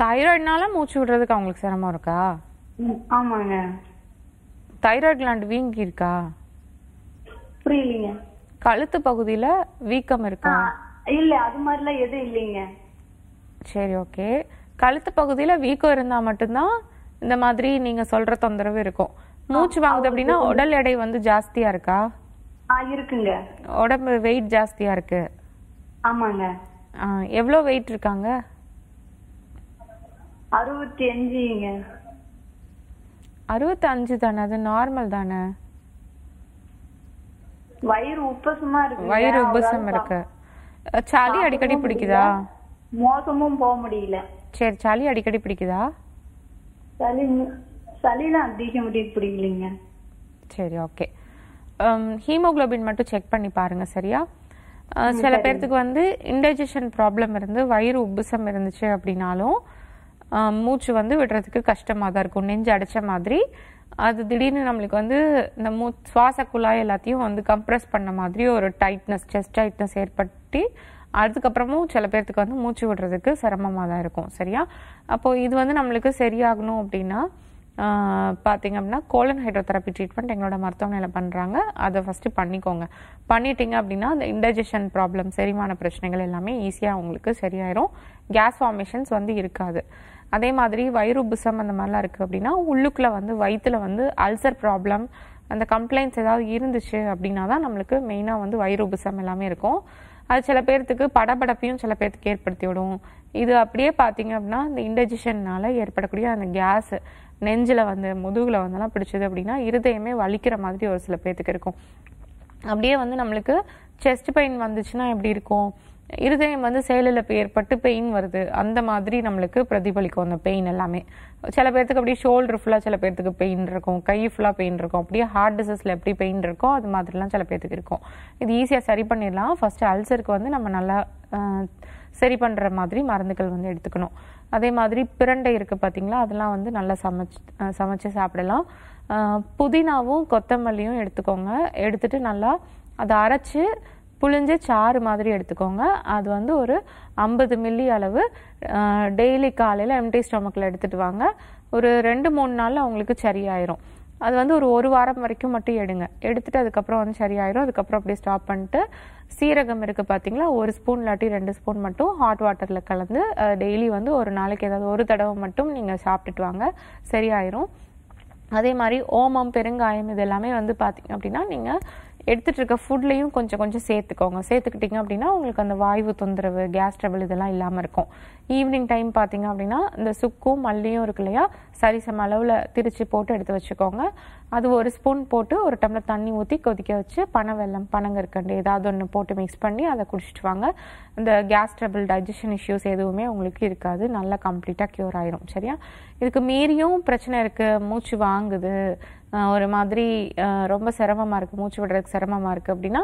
B: தைராய்டுனால மூச்சு விடுறதுக்கு அவங்களுக்கு சிரமம் இருக்கா ஆமாங்க தைராய்டு கிளாண்ட் வீங்கி இருக்கா புரியலீங்க கழுத்து பகுதியில வீக்கம் இருக்கா இல்ல அது
C: மாதிரிலாம் எதுவும் இல்லைங்க
B: சரி ஓகே கழுத்து பகுதியில வீக்கம் இருந்தா மட்டும்தான் இந்த மாதிரி நீங்க சொல்ற தொந்தரவு இருக்கும் மூச்சு வாங்குது அப்படின்னா உடல் எடை வந்து ஜாஸ்தியா இருக்கா இருக்குங்க உடம்பு வெயிட் ஜாஸ்தியா இருக்கு ஆமாங்க எவ்வளோ வெயிட் இருக்காங்க அறுபத்தி அஞ்சுங்க அறுபத்தஞ்சு தானே அது நார்மல் தானே வயிறு உப்பசமா இருக்கு வயிறு உப்பசம் இருக்கு சளி அடிக்கடி பிடிக்குதா
C: மோசமும் போக முடியல
B: சரி சளி அடிக்கடி பிடிக்குதா
C: சளி சளிலாம் அதிகம் பிடிக்கலீங்க
B: சரி ஓகே ஹீமோகுளோபின் மட்டும் செக் பண்ணி பாருங்க சரியா சில பேர்த்துக்கு வந்து இன்டைஜஷன் ப்ராப்ளம் இருந்து வயிறு உப்புசம் இருந்துச்சு அப்படின்னாலும் மூச்சு வந்து விடுறதுக்கு கஷ்டமாக தான் இருக்கும் நெஞ்சு அடைச்ச மாதிரி அது திடீர்னு நம்மளுக்கு வந்து இந்த மூ சுவாச குழாய் எல்லாத்தையும் வந்து கம்ப்ரெஸ் பண்ண மாதிரி ஒரு டைட்னஸ் செஸ்ட் டைட்னஸ் ஏற்பட்டு அதுக்கப்புறமும் சில பேர்த்துக்கு வந்து மூச்சு விடுறதுக்கு சிரமமாக தான் இருக்கும் சரியா அப்போது இது வந்து நம்மளுக்கு சரியாகணும் அப்படின்னா பார்த்தீங்க அப்படின்னா கோலன் ஹைட்ரோதெரப்பி ட்ரீட்மெண்ட் எங்களோட மருத்துவமனையில் பண்ணுறாங்க அதை ஃபஸ்ட்டு பண்ணிக்கோங்க பண்ணிட்டீங்க அப்படின்னா அந்த இன்டைஜஷன் ப்ராப்ளம் செரிமான பிரச்சனைகள் எல்லாமே ஈஸியாக உங்களுக்கு சரியாயிரும் கேஸ் ஃபார்மேஷன்ஸ் வந்து இருக்காது அதே மாதிரி வயிறு புசம் அந்த மாதிரிலாம் இருக்குது அப்படின்னா உள்ளுக்குள்ளே வந்து வயிற்றில் வந்து அல்சர் ப்ராப்ளம் அந்த கம்ப்ளைண்ட்ஸ் ஏதாவது இருந்துச்சு அப்படின்னா தான் நம்மளுக்கு மெயினாக வந்து வயிறு புசம் எல்லாமே இருக்கும் அது சில பேர்த்துக்கு படபடப்பையும் சில பேர்த்துக்கு ஏற்படுத்தி விடும் இது அப்படியே பார்த்தீங்க அப்படின்னா இந்த இண்டஜஷன்னால் ஏற்படக்கூடிய அந்த கேஸ் நெஞ்சில் வந்து முதுகில் வந்தெல்லாம் பிடிச்சது அப்படின்னா இருதயமே வலிக்கிற மாதிரி ஒரு சில பேர்த்துக்கு இருக்கும் அப்படியே வந்து நம்மளுக்கு செஸ்ட் பெயின் வந்துச்சுன்னா எப்படி இருக்கும் இருதயம் வந்து செயலிழப்பு ஏற்பட்டு பெயின் வருது அந்த மாதிரி நம்மளுக்கு பிரதிபலிக்கும் அந்த பெயின் எல்லாமே சில பேர்த்துக்கு அப்படியே ஷோல்டர் ஃபுல்லாக சில பேர்த்துக்கு பெயின் இருக்கும் கை ஃபுல்லாக பெயின் இருக்கும் அப்படியே ஹார்ட் டிசீஸில் எப்படி பெயின் இருக்கோ அது மாதிரிலாம் சில பேர்த்துக்கு இருக்கும் இது ஈஸியாக சரி பண்ணிடலாம் ஃபஸ்ட்டு அல்சருக்கு வந்து நம்ம நல்லா சரி பண்ணுற மாதிரி மருந்துகள் வந்து எடுத்துக்கணும் அதே மாதிரி பிரண்டை இருக்குது பார்த்தீங்களா அதெல்லாம் வந்து நல்லா சமைச்சு சமைச்சு சாப்பிடலாம் புதினாவும் கொத்தமல்லியும் எடுத்துக்கோங்க எடுத்துகிட்டு நல்லா அதை அரைச்சி புளிஞ்ச சாறு மாதிரி எடுத்துக்கோங்க அது வந்து ஒரு ஐம்பது மில்லி அளவு டெய்லி காலையில் எம்டி ஸ்டொமக்கில் எடுத்துகிட்டு வாங்க ஒரு ரெண்டு மூணு நாளில் அவங்களுக்கு சரியாயிரும் அது வந்து ஒரு ஒரு வாரம் வரைக்கும் மட்டும் எடுங்க எடுத்துட்டு அதுக்கப்புறம் வந்து சரியாயிரும் அதுக்கப்புறம் அப்படி ஸ்டாப் பண்ணிட்டு சீரகம் இருக்குது பார்த்தீங்களா ஒரு ஸ்பூன் இல்லாட்டி ரெண்டு ஸ்பூன் மட்டும் ஹாட் வாட்டரில் கலந்து டெய்லி வந்து ஒரு நாளைக்கு ஏதாவது ஒரு தடவை மட்டும் நீங்கள் சாப்பிட்டுட்டு வாங்க சரியாயிரும் அதே மாதிரி ஓமம் பெருங்காயம் இது எல்லாமே வந்து பார்த்தீங்க அப்படின்னா நீங்கள் எடுத்துகிட்டு இருக்க ஃபுட்லேயும் கொஞ்சம் கொஞ்சம் சேர்த்துக்கோங்க சேர்த்துக்கிட்டிங்க அப்படின்னா உங்களுக்கு அந்த வாய்வு தொந்தரவு கேஸ் ட்ரபிள் இதெல்லாம் இல்லாமல் இருக்கும் ஈவினிங் டைம் பார்த்தீங்க அப்படின்னா இந்த சுக்கும் மல்லியும் இருக்கு இல்லையா சரிசம அளவில் திரிச்சு போட்டு எடுத்து வச்சுக்கோங்க அது ஒரு ஸ்பூன் போட்டு ஒரு டம்ளர் தண்ணி ஊற்றி கொதிக்க வச்சு பனை வெள்ளம் பனங்கற்கண்டு ஏதாவது ஒன்று போட்டு மிக்ஸ் பண்ணி அதை குடிச்சிட்டு வாங்க இந்த கேஸ் ட்ரபிள் டைஜஷன் இஷ்யூஸ் எதுவுமே உங்களுக்கு இருக்காது நல்லா கம்ப்ளீட்டாக க்யூர் ஆயிரும் சரியா இதுக்கு மீறியும் பிரச்சனை இருக்குது மூச்சு வாங்குது ஒரு மாதிரி ரொம்ப சிரமமாக இருக்குது மூச்சு விடுறதுக்கு சிரமமாக இருக்குது அப்படின்னா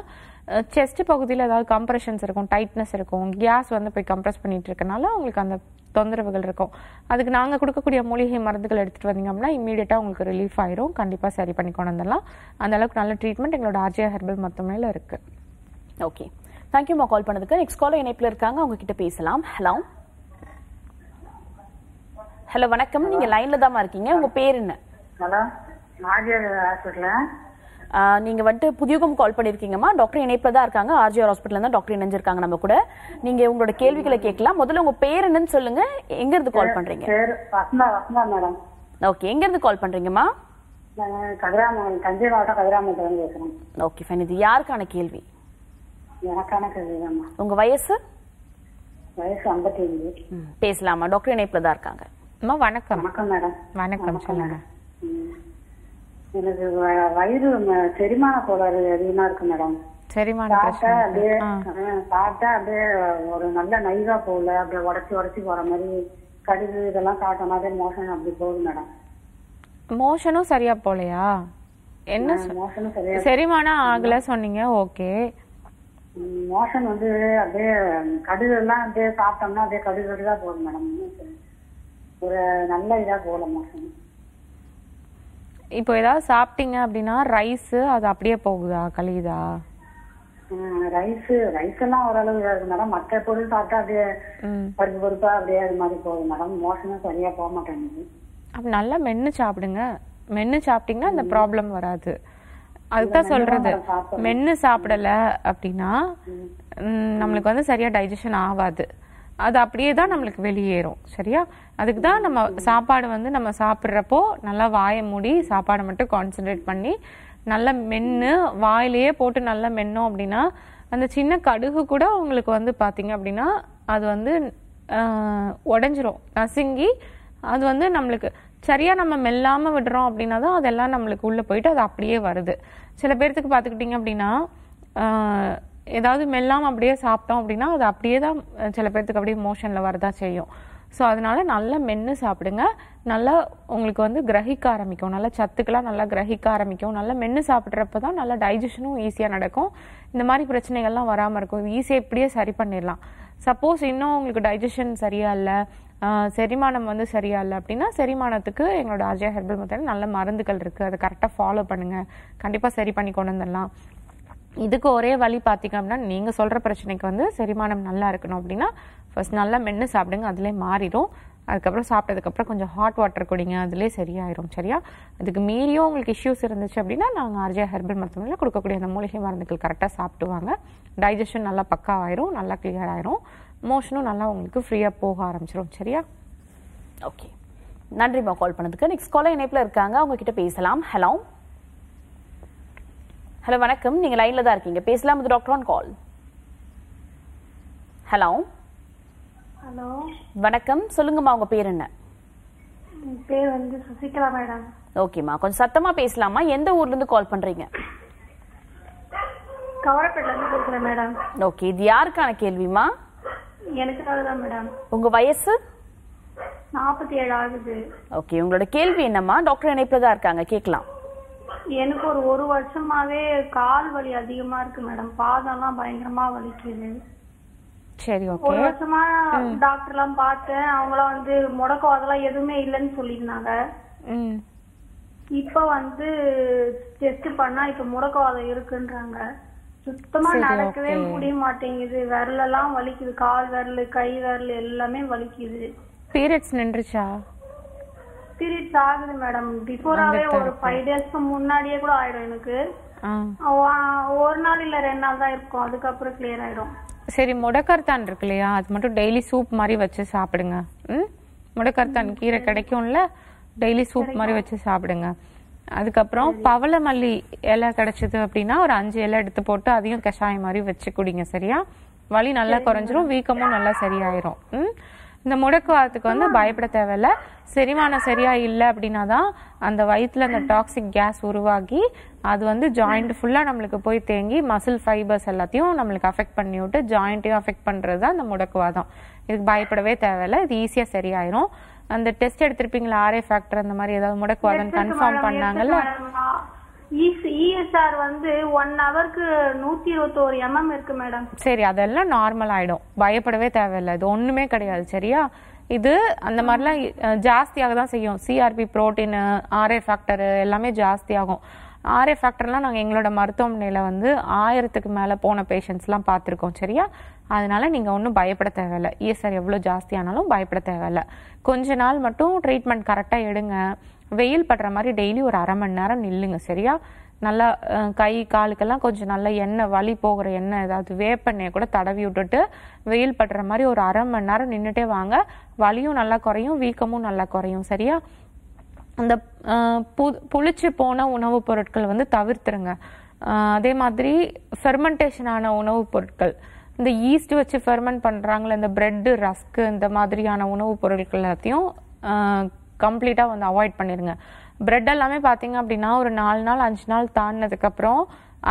B: செஸ்ட் பகுதியில் ஏதாவது கம்ப்ரெஷன்ஸ் இருக்கும் டைட்னஸ் இருக்கும் கேஸ் வந்து போய் கம்ப்ரெஸ் பண்ணிகிட்டு இருக்கனால உங்களுக்கு அந்த தொந்தரவுகள் இருக்கும் அதுக்கு நாங்கள் கொடுக்கக்கூடிய மூலிகை மருந்துகள் எடுத்துகிட்டு வந்தீங்க அப்படின்னா இம்மீடியட்டாக உங்களுக்கு ரிலீஃப் ஆயிரும் கண்டிப்பாக சரி பண்ணி கொண்டு வந்துடலாம் அந்த அளவுக்கு நல்ல ட்ரீட்மெண்ட் எங்களோட ஆர்ஜிஆர் ஹெர்பல் மொத்தமையில் இருக்குது ஓகே தேங்க்யூமா கால் பண்ணதுக்கு நெக்ஸ்ட் கால் இணைப்பில் இருக்காங்க அவங்க
A: கிட்ட பேசலாம் ஹலோ ஹலோ வணக்கம் நீங்க லைன்ல தான் இருக்கீங்க உங்க பேர் என்ன ஹலோ ஆர்ஜிஆர் ஹாஸ்பிடல் நீங்க வந்துட்டு புதியகம் கால் பண்ணிருக்கீங்கம்மா டாக்டர் இணைப்புல தான் இருக்காங்க ஆர்ஜிஆர் ஹாஸ்பிட்டல் தான் டாக்டர் இணைஞ்சிருக்காங்க நம்ம கூட நீங்க உங்களோட கேள்விகளை கேட்கலாம் முதல்ல உங்க பேர் என்னன்னு சொல்லுங்க எங்க இருந்து கால் பண்றீங்க ஓகே எங்க இருந்து கால் பண்றீங்கம்மா
C: கதிராமன் தஞ்சை மாவட்டம் கதிராமன்
A: ஓகே இது யாருக்கான கேள்வி உங்க வயசு வயசு பேசலாமா டாக்டர் இணைப்புல தான் இருக்காங்க அம்மா வணக்கம் வணக்கம் மேடம்
B: வணக்கம் சொல்லுங்க
C: எனக்கு வயிறு செரிமான கோளாறு அதிகமா இருக்கு மேடம் செரிமான அப்படியே சாப்பிட்டா அப்படியே ஒரு நல்ல நைவா போகல அப்படியே உடச்சி உடச்சி போற மாதிரி கடுகு இதெல்லாம் சாப்பிட்ட மாதிரி மோஷன் அப்படி போகுது மேடம்
B: மோஷனும் சரியா போலையா என்ன செரிமானம் ஆகல சொன்னீங்க ஓகே மோஷன் வந்து அப்படியே கடுகு எல்லாம்
C: அப்படியே சாப்பிட்டோம்னா அப்படியே கடுகு கடுதா போகுது மேடம் ஒரு நல்ல இதா போகலமா
B: இப்போ ஏதாவது சாப்பிட்டீங்க அப்படின்னா ரைஸ் அது அப்படியே போகுதா கழியுதா
C: ரைஸ் ரைஸ் எல்லாம் ஓரளவு மேடம் மற்ற பொருள் சாப்பிட்டா அப்படியே பருப்பு பருப்பா அப்படியே அது மாதிரி போகுது மேடம் மோஷனும் சரியா போக மாட்டேங்குது
B: அப்ப நல்லா மென்னு சாப்பிடுங்க மென்னு சாப்பிட்டீங்கன்னா அந்த ப்ராப்ளம் வராது அதுதான் சொல்றது மென்னு சாப்பிடல அப்படின்னா நம்மளுக்கு வந்து சரியா டைஜஷன் ஆகாது அது அப்படியே தான் நம்மளுக்கு வெளியேறும் சரியா அதுக்கு தான் நம்ம சாப்பாடு வந்து நம்ம சாப்பிட்றப்போ நல்லா வாயை மூடி சாப்பாடை மட்டும் கான்சென்ட்ரேட் பண்ணி நல்லா மென்று வாயிலேயே போட்டு நல்லா மென்னோம் அப்படின்னா அந்த சின்ன கடுகு கூட உங்களுக்கு வந்து பார்த்தீங்க அப்படின்னா அது வந்து உடஞ்சிரும் நசுங்கி அது வந்து நம்மளுக்கு சரியாக நம்ம மெல்லாமல் விடுறோம் அப்படின்னா தான் அதெல்லாம் நம்மளுக்கு உள்ளே போயிட்டு அது அப்படியே வருது சில பேர்த்துக்கு பார்த்துக்கிட்டிங்க அப்படின்னா ஏதாவது மெல்லாமல் அப்படியே சாப்பிட்டோம் அப்படின்னா அது அப்படியே தான் சில பேர்த்துக்கு அப்படியே மோஷனில் வரதா செய்யும் ஸோ அதனால் நல்லா மென்று சாப்பிடுங்க நல்லா உங்களுக்கு வந்து கிரகிக்க ஆரம்பிக்கும் நல்லா சத்துக்கெலாம் நல்லா கிரகிக்க ஆரம்பிக்கும் நல்லா மென்று சாப்பிட்றப்ப தான் நல்லா டைஜஷனும் ஈஸியாக நடக்கும் இந்த மாதிரி பிரச்சனைகள்லாம் வராமல் இருக்கும் ஈஸியாக இப்படியே சரி பண்ணிடலாம் சப்போஸ் இன்னும் உங்களுக்கு டைஜஷன் சரியாக இல்லை செரிமானம் வந்து சரியா இல்லை அப்படின்னா செரிமானத்துக்கு எங்களோட அஜய் ஹெர்பல் மத்தியில் நல்ல மருந்துகள் இருக்குது அதை கரெக்டாக ஃபாலோ பண்ணுங்கள் கண்டிப்பாக சரி பண்ணி கொண்டு வந்துடலாம் இதுக்கு ஒரே வழி பார்த்தீங்க அப்படின்னா நீங்கள் சொல்கிற பிரச்சனைக்கு வந்து செரிமானம் நல்லா இருக்கணும் அப்படின்னா ஃபஸ்ட் நல்லா மென்று சாப்பிடுங்க அதிலே மாறிடும் அதுக்கப்புறம் சாப்பிட்டதுக்கப்புறம் கொஞ்சம் ஹாட் வாட்டர் குடிங்க அதிலே சரியாயிடும் சரியா அதுக்கு மீறியும் உங்களுக்கு இஷ்யூஸ் இருந்துச்சு அப்படின்னா நாங்கள் ஆர்ஜியா ஹெர்பல் மருத்துவமனையில் கொடுக்கக்கூடிய அந்த மூலிகை மருந்துகள் கரெக்டாக சாப்பிடுவாங்க டைஜஷன் நல்லா பக்காவாயிரும் நல்லா கிளியர் ஆயிரும் மோஷனும் நல்லா உங்களுக்கு ஃப்ரீயாக போக ஆரம்பிச்சிடும் சரியா ஓகே நன்றிம்மா கால்
A: பண்ணதுக்கு நெக்ஸ்ட் கால இணைப்பில் இருக்காங்க உங்ககிட்ட பேசலாம் ஹலோ ஹலோ வணக்கம் நீங்கள் லைனில் தான் இருக்கீங்க பேசலாம் இது doctor on call hello hello வணக்கம் சொல்லுங்கம்மா உங்க பேர் என்ன
C: பேர் வந்து சசிகலா மேடம்
A: ஓகேம்மா கொஞ்சம் சத்தமா பேசலாமா எந்த ஊர்ல இருந்து கால் பண்றீங்க
C: கவரப்பேட்ல இருந்து பேசுறேன் மேடம்
A: ஓகே இது யாருக்கான கேள்விமா
C: எனக்கு தான் மேடம் உங்க வயசு நாற்பத்தி ஏழு ஆகுது
A: ஓகே உங்களோட கேள்வி என்னம்மா டாக்டர் இணைப்புல தான் இருக்காங்க கேட்கலாம்
C: எனக்கு ஒரு ஒரு வருஷமாவே கால் வலி அதிகமா இருக்கு மேடம் பாதம்லாம் பயங்கரமா வலிக்குது சரி ஓகே ஒரு வருஷமா டாக்டர் எல்லாம் பார்த்தேன் அவங்களாம் வந்து முடக்கம் அதெல்லாம் எதுவுமே இல்லைன்னு சொல்லியிருந்தாங்க இப்ப வந்து டெஸ்ட் பண்ணா இப்ப முடக்கவாதம் இருக்குன்றாங்க சுத்தமா நடக்கவே முடிய மாட்டேங்குது விரல் எல்லாம் வலிக்குது கால் விரல் கை விரல் எல்லாமே வலிக்குது
B: பீரியட்ஸ் நின்றுச்சா
C: பீரியட்ஸ் ஆகுது மேடம் பிஃபோராவே ஒரு ஃபைவ் டேஸ்க்கு முன்னாடியே கூட ஆயிடும் எனக்கு ஒரு நாள் இல்ல ரெண்டு நாள் தான் இருக்கும் அதுக்கப்புறம் கிளியர் ஆயிடும்
B: சரி முடக்கர்த்தான் இருக்கு இல்லையா அது மட்டும் டெய்லி சூப் மாதிரி வச்சு சாப்பிடுங்க ம் முடக்கர்த்தான் கீரை கிடைக்கும்ல டெய்லி சூப் மாதிரி வச்சு சாப்பிடுங்க அதுக்கப்புறம் பவளை மல்லி இலை கிடைச்சது அப்படின்னா ஒரு அஞ்சு இலை எடுத்து போட்டு அதையும் கஷாயம் மாதிரி வச்சு குடிங்க சரியா வலி நல்லா குறைஞ்சிரும் வீக்கமும் நல்லா சரியாயிரும் ம் இந்த முடக்குவாதத்துக்கு வந்து பயப்பட தேவையில்ல செரிமானம் சரியா இல்லை அப்படின்னா தான் அந்த வயிற்றுல அந்த டாக்ஸிக் கேஸ் உருவாகி அது வந்து ஜாயிண்ட் ஃபுல்லாக நம்மளுக்கு போய் தேங்கி மசில் ஃபைபர்ஸ் எல்லாத்தையும் நம்மளுக்கு அஃபெக்ட் பண்ணி விட்டு ஜாயிண்ட்டையும் அஃபெக்ட் பண்ணுறது தான் அந்த முடக்குவாதம் இதுக்கு பயப்படவே தேவையில்ல இது ஈஸியாக சரியாயிரும் அந்த டெஸ்ட் எடுத்திருப்பீங்களா ஆர்ஏ ஃபேக்டர் அந்த மாதிரி ஏதாவது முடக்குவாதம் கன்ஃபார்ம் பண்ணாங்கல்ல
C: இஎஸ்ஆர் e e வந்து ஒன் ஹவருக்கு நூத்தி இருபத்தோரு எம்எம் இருக்கு மேடம்
B: சரி அதெல்லாம் நார்மல் ஆயிடும் பயப்படவே தேவையில்லை இது ஒண்ணுமே கிடையாது சரியா இது அந்த மாதிரிலாம் ஜாஸ்தியாக தான் செய்யும் சிஆர்பி புரோட்டீனு ஆர்ஏ ஃபேக்டர் எல்லாமே ஜாஸ்தியாகும் ஆர்ஏ ஃபேக்டர்லாம் நாங்கள் எங்களோட மருத்துவமனையில் வந்து ஆயிரத்துக்கு மேலே போன பேஷண்ட்ஸ்லாம் பார்த்துருக்கோம் சரியா அதனால நீங்கள் ஒன்றும் பயப்பட தேவையில்லை இஎஸ்ஆர் e எவ்வளோ ஜாஸ்தியானாலும் பயப்பட தேவையில்லை கொஞ்ச நாள் மட்டும் ட்ரீட்மெண்ட் கரெக்டாக எடுங்க வெயில் படுற மாதிரி டெய்லி ஒரு அரை மணி நேரம் நில்லுங்க சரியா நல்லா கை காலுக்கெல்லாம் கொஞ்சம் நல்லா எண்ணெய் வலி போகிற எண்ணெய் ஏதாவது வேப்பெண்ணெயை கூட தடவி விட்டுட்டு வெயில் படுற மாதிரி ஒரு அரை மணி நேரம் நின்றுட்டே வாங்க வலியும் நல்லா குறையும் வீக்கமும் நல்லா குறையும் சரியா அந்த பு புளிச்சு போன உணவுப் பொருட்கள் வந்து தவிர்த்துருங்க அதே மாதிரி ஃபெர்மெண்டேஷன் ஆன உணவுப் பொருட்கள் இந்த ஈஸ்ட் வச்சு ஃபெர்மெண்ட் பண்ணுறாங்களே இந்த ப்ரெட்டு ரஸ்க்கு இந்த மாதிரியான உணவுப் பொருட்கள் எல்லாத்தையும் கம்ப்ளீட்டாக வந்து அவாய்ட் பண்ணிடுங்க ப்ரெட் எல்லாமே பார்த்தீங்க அப்படின்னா ஒரு நாலு நாள் அஞ்சு நாள் தாண்டினதுக்கப்புறம்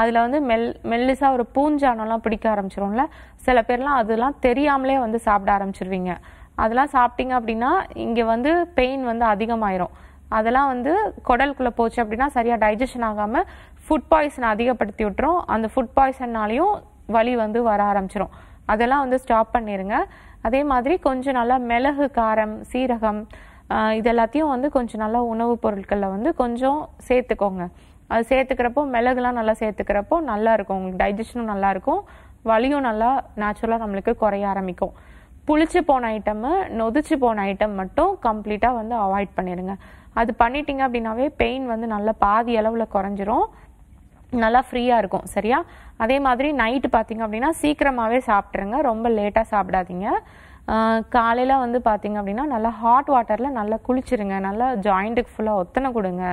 B: அதில் வந்து மெல் மெல்லிசாக ஒரு பூஞ்சானம்லாம் பிடிக்க ஆரம்பிச்சிரும்ல சில பேர்லாம் அதெல்லாம் தெரியாமலே வந்து சாப்பிட ஆரம்பிச்சிருவீங்க அதெல்லாம் சாப்பிட்டீங்க அப்படின்னா இங்கே வந்து பெயின் வந்து அதிகமாயிரும் அதெல்லாம் வந்து குடலுக்குள்ளே போச்சு அப்படின்னா சரியாக டைஜஷன் ஆகாமல் ஃபுட் பாய்சன் அதிகப்படுத்தி விட்டுரும் அந்த ஃபுட் பாய்சன்னாலையும் வலி வந்து வர ஆரம்பிச்சிரும் அதெல்லாம் வந்து ஸ்டாப் பண்ணிடுங்க அதே மாதிரி கொஞ்சம் நல்லா மிளகு காரம் சீரகம் இது எல்லாத்தையும் வந்து கொஞ்சம் நல்லா உணவுப் பொருட்களில் வந்து கொஞ்சம் சேர்த்துக்கோங்க அது சேர்த்துக்கிறப்போ மிளகுலாம் நல்லா சேர்த்துக்கிறப்போ நல்லா இருக்கும் உங்களுக்கு டைஜஷனும் நல்லா இருக்கும் வலியும் நல்லா நேச்சுரலாக நம்மளுக்கு குறைய ஆரம்பிக்கும் புளிச்சு போன ஐட்டமு நொதிச்சு போன ஐட்டம் மட்டும் கம்ப்ளீட்டாக வந்து அவாய்ட் பண்ணிடுங்க அது பண்ணிட்டீங்க அப்படின்னாவே பெயின் வந்து நல்லா பாதி அளவில் குறைஞ்சிரும் நல்லா ஃப்ரீயாக இருக்கும் சரியா அதே மாதிரி நைட்டு பார்த்தீங்க அப்படின்னா சீக்கிரமாகவே சாப்பிட்ருங்க ரொம்ப லேட்டாக சாப்பிடாதீங்க காலையில் வந்து பார்த்திங்க அப்படின்னா நல்லா ஹாட் வாட்டரில் நல்லா குளிச்சிருங்க நல்லா ஜாயிண்ட்டுக்கு ஃபுல்லாக ஒத்தனை கொடுங்க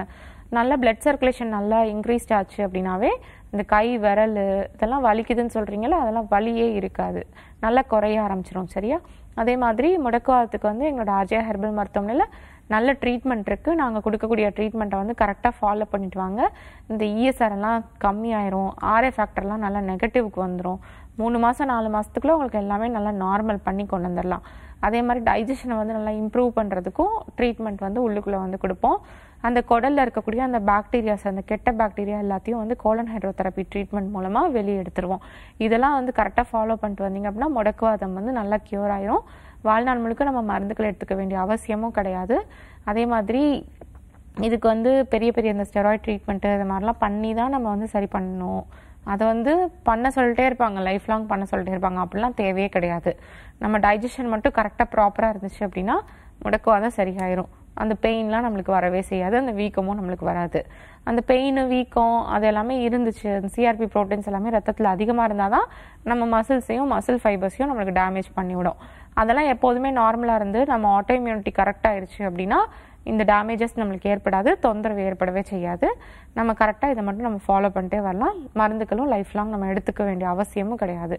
B: நல்லா பிளட் சர்க்குலேஷன் நல்லா இன்க்ரீஸ்ட் ஆச்சு அப்படின்னாவே இந்த கை விரல் இதெல்லாம் வலிக்குதுன்னு சொல்கிறீங்களா அதெல்லாம் வலியே இருக்காது நல்லா குறைய ஆரம்பிச்சிடும் சரியா அதே மாதிரி முடக்குவாதத்துக்கு வந்து எங்களோட அஜய ஹெர்பல் மருத்துவமனையில் நல்ல ட்ரீட்மெண்ட் இருக்குது நாங்கள் கொடுக்கக்கூடிய ட்ரீட்மெண்ட்டை வந்து கரெக்டாக ஃபாலோ பண்ணிட்டு வாங்க இந்த இஎஸ்ஆர்லாம் e கம்மியாயிரும் ஆர்ஏ ஃபேக்டர்லாம் நல்லா நெகட்டிவ்க்கு வந்துடும் மூணு மாதம் நாலு மாதத்துக்குள்ளே உங்களுக்கு எல்லாமே நல்லா நார்மல் பண்ணி கொண்டு வந்துடலாம் அதே மாதிரி டைஜஷனை வந்து நல்லா இம்ப்ரூவ் பண்ணுறதுக்கும் ட்ரீட்மெண்ட் வந்து உள்ளுக்குள்ளே வந்து கொடுப்போம் அந்த குடலில் இருக்கக்கூடிய அந்த பாக்டீரியாஸ் அந்த கெட்ட பாக்டீரியா எல்லாத்தையும் வந்து கோலன் ஹைட்ரோதெரப்பி ட்ரீட்மெண்ட் மூலமாக வெளியே எடுத்துருவோம் இதெல்லாம் வந்து கரெக்டாக ஃபாலோ பண்ணிட்டு வந்தீங்க அப்படின்னா முடக்குவாதம் வந்து நல்லா க்யூர் ஆயிரும் வாழ்நாள் முழுக்க நம்ம மருந்துகளை எடுத்துக்க வேண்டிய அவசியமும் கிடையாது அதே மாதிரி இதுக்கு வந்து பெரிய பெரிய இந்த ஸ்டெராய்ட் ட்ரீட்மெண்ட்டு இது மாதிரிலாம் பண்ணி தான் நம்ம வந்து சரி பண்ணணும் அதை வந்து பண்ண சொல்லிட்டே இருப்பாங்க லைஃப் லாங் பண்ண சொல்லிட்டே இருப்பாங்க அப்படிலாம் தேவையே கிடையாது நம்ம டைஜஷன் மட்டும் கரெக்டாக ப்ராப்பராக இருந்துச்சு அப்படின்னா முடக்குவாதம் சரியாயிரும் அந்த பெயின்லாம் நம்மளுக்கு வரவே செய்யாது அந்த வீக்கமும் நம்மளுக்கு வராது அந்த பெயின் வீக்கம் அது எல்லாமே இருந்துச்சு அந்த சிஆர்பி ப்ரோட்டீன்ஸ் எல்லாமே ரத்தத்தில் அதிகமாக இருந்தால் தான் நம்ம மசில்ஸையும் மசில் ஃபைபர்ஸையும் நம்மளுக்கு டேமேஜ் பண்ணிவிடும் அதெல்லாம் எப்போதுமே நார்மலாக இருந்து நம்ம ஆட்டோ இம்யூனிட்டி கரெக்டாகிடுச்சு அப்படின்னா இந்த டேமேஜஸ் நம்மளுக்கு ஏற்படாது தொந்தரவு ஏற்படவே செய்யாது நம்ம கரெக்டாக இதை மட்டும் நம்ம ஃபாலோ பண்ணிட்டே வரலாம் மருந்துகளும் லைஃப் லாங் நம்ம எடுத்துக்க வேண்டிய அவசியமும் கிடையாது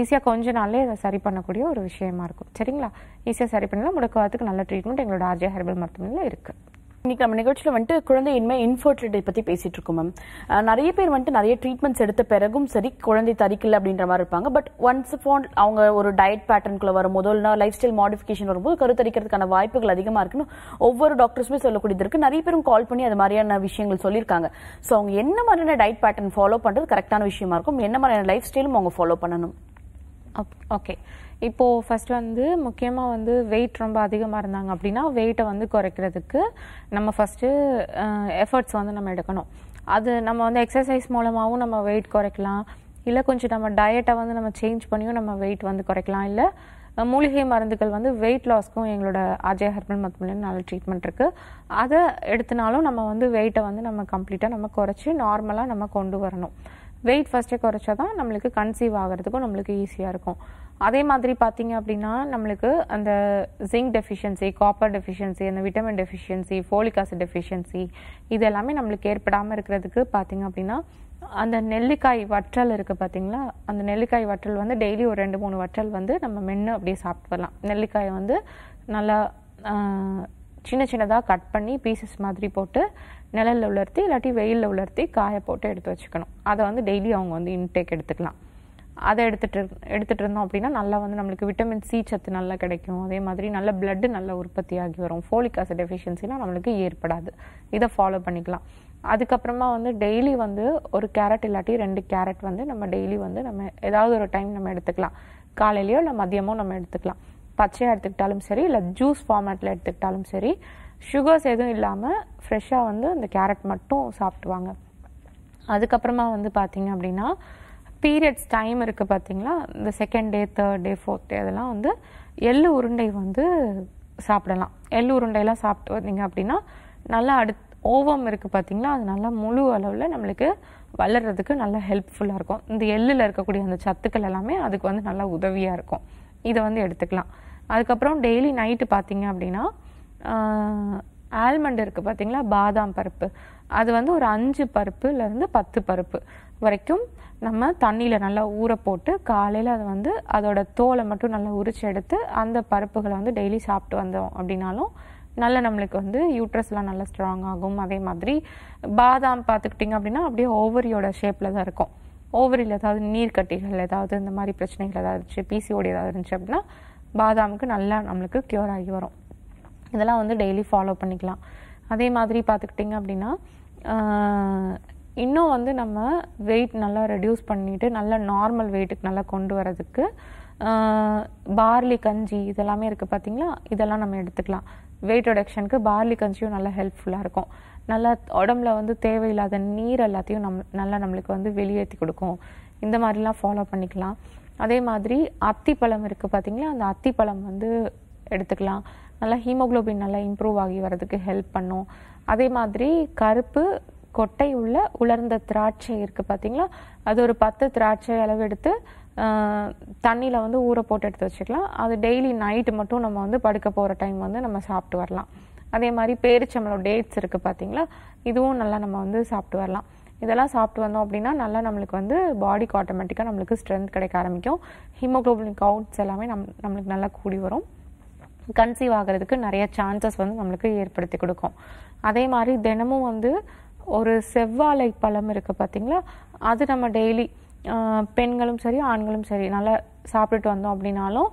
B: ஈஸியாக கொஞ்ச நாளே இதை சரி பண்ணக்கூடிய ஒரு விஷயமா இருக்கும் சரிங்களா ஈஸியாக சரி பண்ணலாம் முடக்கவாதத்துக்கு நல்ல ட்ரீட்மெண்ட் எங்களோட ஆர்ஜே ஹெர்பல் மருத்துவமனையில் இருக்குது இன்னைக்கு நம்ம நிகழ்ச்சியில் வந்துட்டு குழந்தையின்மை இன்ஃபர்டிலிட்டி
A: பற்றி பேசிகிட்டு இருக்கோம் மேம்
B: நிறைய பேர் வந்துட்டு நிறைய ட்ரீட்மெண்ட்ஸ் எடுத்த
A: பிறகும் சரி குழந்தை தரிக்கல அப்படின்ற மாதிரி இருப்பாங்க பட் ஒன்ஸ் ஃபான் அவங்க ஒரு டயட் பேட்டர்னுக்குள்ளே வரும்போதோ இல்லைனா லைஃப் ஸ்டைல் மாடிஃபிகேஷன் வரும்போது கருத்தரிக்கிறதுக்கான வாய்ப்புகள் அதிகமாக இருக்குன்னு ஒவ்வொரு டாக்டர்ஸுமே சொல்லக்கூடியது இருக்குது நிறைய பேரும் கால் பண்ணி அது மாதிரியான விஷயங்கள் சொல்லியிருக்காங்க ஸோ அவங்க என்ன மாதிரியான டயட் பேட்டர்ன் ஃபாலோ பண்ணுறது கரெக்டான
B: விஷயமா இருக்கும் என்ன மாதிரியான லைஃப் ஸ்டைலும் அவங்க ஃபாலோ பண்ணணும் ஓகே இப்போது ஃபஸ்ட் வந்து முக்கியமாக வந்து வெயிட் ரொம்ப அதிகமாக இருந்தாங்க அப்படின்னா வெயிட்டை வந்து குறைக்கிறதுக்கு நம்ம ஃபஸ்ட்டு எஃபர்ட்ஸ் வந்து நம்ம எடுக்கணும் அது நம்ம வந்து எக்ஸசைஸ் மூலமாகவும் நம்ம வெயிட் குறைக்கலாம் இல்லை கொஞ்சம் நம்ம டயட்டை வந்து நம்ம சேஞ்ச் பண்ணியும் நம்ம வெயிட் வந்து குறைக்கலாம் இல்லை மூலிகை மருந்துகள் வந்து வெயிட் லாஸ்க்கும் எங்களோட அஜய் ஹர்பன் மருத்துவமனையில் நல்ல ட்ரீட்மெண்ட் இருக்குது அதை எடுத்தனாலும் நம்ம வந்து வெயிட்டை வந்து நம்ம கம்ப்ளீட்டாக நம்ம குறைச்சி நார்மலாக நம்ம கொண்டு வரணும் வெயிட் ஃபஸ்ட்டே குறைச்சா தான் நம்மளுக்கு கன்சீவ் ஆகிறதுக்கும் நம்மளுக்கு ஈஸியாக இருக்கும் அதே மாதிரி பார்த்தீங்க அப்படின்னா நம்மளுக்கு அந்த ஜிங்க் டெஃபிஷியன்சி காப்பர் டெஃபிஷியன்சி அந்த vitamin deficiency folic acid deficiency இது எல்லாமே நம்மளுக்கு ஏற்படாமல் இருக்கிறதுக்கு பார்த்தீங்க அப்படின்னா அந்த நெல்லிக்காய் வற்றல் இருக்குது பார்த்தீங்களா அந்த நெல்லிக்காய் வற்றல் வந்து டெய்லி ஒரு ரெண்டு மூணு வற்றல் வந்து நம்ம மென்று அப்படியே சாப்பிட்டு வரலாம் நெல்லிக்காயை வந்து நல்லா சின்ன சின்னதாக கட் பண்ணி பீசஸ் மாதிரி போட்டு நிழலில் உலர்த்தி இல்லாட்டி வெயிலில் உலர்த்தி காயை போட்டு எடுத்து வச்சுக்கணும் அதை வந்து டெய்லி அவங்க வந்து இன்டேக் எடுத்துக்கலாம் அதை எடுத்துகிட்டு எடுத்துகிட்டு இருந்தோம் அப்படின்னா நல்லா வந்து நம்மளுக்கு விட்டமின் சி சத்து நல்லா கிடைக்கும் அதே மாதிரி நல்ல பிளட்டு நல்லா உற்பத்தி ஆகி வரும் ஃபோலிக் ஆசிட் டெஃபிஷியன்சிலாம் நம்மளுக்கு ஏற்படாது இதை ஃபாலோ பண்ணிக்கலாம் அதுக்கப்புறமா வந்து டெய்லி வந்து ஒரு கேரட் இல்லாட்டி ரெண்டு கேரட் வந்து நம்ம டெய்லி வந்து நம்ம ஏதாவது ஒரு டைம் நம்ம எடுத்துக்கலாம் காலையிலையோ இல்லை மதியமோ நம்ம எடுத்துக்கலாம் பச்சையாக எடுத்துக்கிட்டாலும் சரி இல்லை ஜூஸ் ஃபார்மேட்டில் எடுத்துக்கிட்டாலும் சரி சுகர்ஸ் எதுவும் இல்லாமல் ஃப்ரெஷ்ஷாக வந்து அந்த கேரட் மட்டும் சாப்பிடுவாங்க அதுக்கப்புறமா வந்து பார்த்தீங்க அப்படின்னா பீரியட்ஸ் டைம் இருக்குது பார்த்தீங்களா இந்த second day third day fourth day அதெல்லாம் வந்து எள்ளு உருண்டை வந்து சாப்பிடலாம் எள்ளு உருண்டையெல்லாம் சாப்பிட்டு வந்தீங்க அப்படின்னா நல்லா அடுத் ஓவம் இருக்குது பார்த்தீங்களா அது நல்லா முழு அளவில் நம்மளுக்கு வளர்கிறதுக்கு நல்லா ஹெல்ப்ஃபுல்லாக இருக்கும் இந்த எள்ளில் இருக்கக்கூடிய அந்த சத்துக்கள் எல்லாமே அதுக்கு வந்து நல்லா உதவியாக இருக்கும் இதை வந்து எடுத்துக்கலாம் அதுக்கப்புறம் டெய்லி நைட்டு பார்த்தீங்க அப்படின்னா ஆல்மண்ட் இருக்குது பார்த்தீங்களா பாதாம் பருப்பு அது வந்து ஒரு அஞ்சு பருப்புலேருந்து பத்து பருப்பு வரைக்கும் நம்ம தண்ணியில் நல்லா ஊற போட்டு காலையில் அதை வந்து அதோட தோலை மட்டும் நல்லா உரிச்சு எடுத்து அந்த பருப்புகளை வந்து டெய்லி சாப்பிட்டு வந்தோம் அப்படின்னாலும் நல்ல நம்மளுக்கு வந்து யூட்ரஸ்லாம் நல்லா ஸ்ட்ராங் ஆகும் அதே மாதிரி பாதாம் பார்த்துக்கிட்டிங்க அப்படின்னா அப்படியே ஓவரியோட ஷேப்பில் தான் இருக்கும் ஓவரியில் ஏதாவது நீர்க்கட்டிகள் ஏதாவது இந்த மாதிரி பிரச்சனைகள் ஏதாவது இருந்துச்சு பிசிஓடி ஏதாவது இருந்துச்சு அப்படின்னா பாதாமுக்கு நல்லா நம்மளுக்கு க்யூர் ஆகி வரும் இதெல்லாம் வந்து டெய்லி ஃபாலோ பண்ணிக்கலாம் அதே மாதிரி பார்த்துக்கிட்டிங்க அப்படின்னா இன்னும் வந்து நம்ம வெயிட் நல்லா ரெடியூஸ் பண்ணிவிட்டு நல்ல நார்மல் வெயிட்டுக்கு நல்லா கொண்டு வரதுக்கு பார்லி கஞ்சி இதெல்லாமே இருக்குது பார்த்திங்களா இதெல்லாம் நம்ம எடுத்துக்கலாம் வெயிட் ரிடக்ஷனுக்கு பார்லி கஞ்சியும் நல்லா ஹெல்ப்ஃபுல்லாக இருக்கும் நல்லா உடம்புல வந்து தேவையில்லாத நீர் எல்லாத்தையும் நம் நல்லா நம்மளுக்கு வந்து வெளியேற்றி கொடுக்கும் இந்த மாதிரிலாம் ஃபாலோ பண்ணிக்கலாம் அதே மாதிரி அத்திப்பழம் இருக்குது பார்த்திங்களா அந்த அத்திப்பழம் வந்து எடுத்துக்கலாம் நல்லா ஹீமோக்ளோபின் நல்லா இம்ப்ரூவ் ஆகி வரதுக்கு ஹெல்ப் பண்ணும் அதே மாதிரி கருப்பு கொட்டை உள்ள உலர்ந்த திராட்சை இருக்குது பாத்தீங்களா அது ஒரு பத்து திராட்சை அளவு எடுத்து தண்ணியில் வந்து ஊற போட்டு எடுத்து வச்சுக்கலாம் அது டெய்லி நைட்டு மட்டும் நம்ம வந்து படுக்க போகிற டைம் வந்து நம்ம சாப்பிட்டு வரலாம் அதே மாதிரி பேரிச்சம்பளம் டேட்ஸ் இருக்குது பார்த்தீங்களா இதுவும் நல்லா நம்ம வந்து சாப்பிட்டு வரலாம் இதெல்லாம் சாப்பிட்டு வந்தோம் அப்படின்னா நல்லா நம்மளுக்கு வந்து பாடிக்கு ஆட்டோமேட்டிக்காக நம்மளுக்கு ஸ்ட்ரென்த் கிடைக்க ஆரம்பிக்கும் ஹீமோக்ளோபின் கவுண்ட்ஸ் எல்லாமே நம் நம்மளுக்கு நல்லா கூடி வரும் கன்சீவ் ஆகிறதுக்கு நிறைய சான்சஸ் வந்து நம்மளுக்கு ஏற்படுத்தி கொடுக்கும் அதே மாதிரி தினமும் வந்து ஒரு செவ்வாழை பழம் இருக்குது பார்த்தீங்களா அது நம்ம டெய்லி பெண்களும் சரி ஆண்களும் சரி நல்லா சாப்பிட்டுட்டு வந்தோம் அப்படின்னாலும்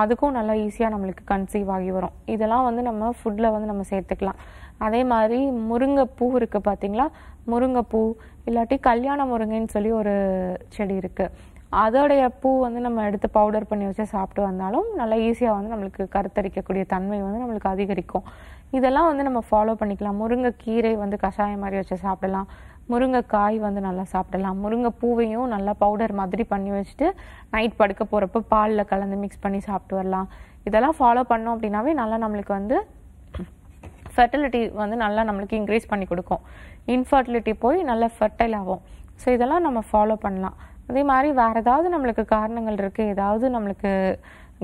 B: அதுக்கும் நல்லா ஈஸியாக நம்மளுக்கு கன்சீவ் ஆகி வரும் இதெல்லாம் வந்து நம்ம ஃபுட்டில் வந்து நம்ம சேர்த்துக்கலாம் அதே மாதிரி முருங்கைப்பூ இருக்குது பார்த்தீங்களா முருங்கைப்பூ இல்லாட்டி கல்யாண முருங்கைன்னு சொல்லி ஒரு செடி இருக்குது அதோடைய பூ வந்து நம்ம எடுத்து பவுடர் பண்ணி வச்சு சாப்பிட்டு வந்தாலும் நல்லா ஈஸியாக வந்து நம்மளுக்கு கருத்தரிக்கக்கூடிய தன்மை வந்து நம்மளுக்கு அதிகரிக்கும் இதெல்லாம் வந்து நம்ம ஃபாலோ பண்ணிக்கலாம் முருங்கைக்கீரை வந்து கஷாயம் மாதிரி வச்சு சாப்பிடலாம் முருங்கைக்காய் வந்து நல்லா சாப்பிடலாம் முருங்கை பூவையும் நல்லா பவுடர் மாதிரி பண்ணி வச்சுட்டு நைட் படுக்க போகிறப்ப பாலில் கலந்து மிக்ஸ் பண்ணி சாப்பிட்டு வரலாம் இதெல்லாம் ஃபாலோ பண்ணோம் அப்படின்னாவே நல்லா நம்மளுக்கு வந்து ஃபெர்டிலிட்டி வந்து நல்லா நம்மளுக்கு இன்க்ரீஸ் பண்ணி கொடுக்கும் இன்ஃபர்டிலிட்டி போய் நல்லா ஃபர்டைல் ஆகும் ஸோ இதெல்லாம் நம்ம ஃபாலோ பண்ணலாம் அதே மாதிரி வேறு ஏதாவது நம்மளுக்கு காரணங்கள் இருக்குது ஏதாவது நம்மளுக்கு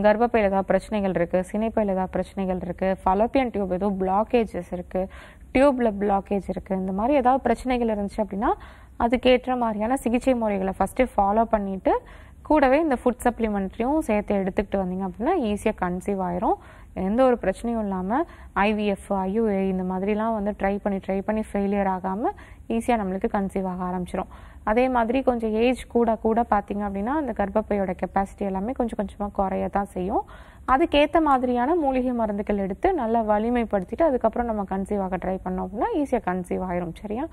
B: கர்ப்பப்பையில் ஏதாவது பிரச்சனைகள் இருக்குது சினைப்பையில் ஏதாவது பிரச்சனைகள் இருக்குது ஃபலோப்பியன் டியூப் ஏதோ பிளாக்கேஜஸ் இருக்குது டியூப்பில் பிளாக்கேஜ் இருக்குது இந்த மாதிரி ஏதாவது பிரச்சனைகள் இருந்துச்சு அப்படின்னா அதுக்கேற்ற மாதிரியான சிகிச்சை முறைகளை ஃபஸ்ட்டு ஃபாலோ பண்ணிவிட்டு கூடவே இந்த ஃபுட் சப்ளிமெண்ட்ரியும் சேர்த்து எடுத்துக்கிட்டு வந்தீங்க அப்படின்னா ஈஸியாக கன்சீவ் ஆயிரும் எந்த ஒரு பிரச்சனையும் இல்லாமல் ஐவிஎஃப் ஐயுஏ இந்த மாதிரிலாம் வந்து ட்ரை பண்ணி ட்ரை பண்ணி ஃபெயிலியர் ஆகாமல் ஈஸியாக நம்மளுக்கு கன்சீவ் ஆக ஆரம்பிச்சிடும் அதே மாதிரி கொஞ்சம் ஏஜ் கூட கூட பார்த்திங்க அப்படின்னா அந்த கர்ப்பப்பையோட கெப்பாசிட்டி எல்லாமே கொஞ்சம் கொஞ்சமாக குறைய தான் செய்யும் அதுக்கேற்ற மாதிரியான மூலிகை மருந்துகள் எடுத்து நல்லா வலிமைப்படுத்திட்டு அதுக்கப்புறம் நம்ம கன்சீவ் ஆக ட்ரை பண்ணோம் அப்படின்னா ஈஸியாக கன்சீவ் ஆயிரும் சரியா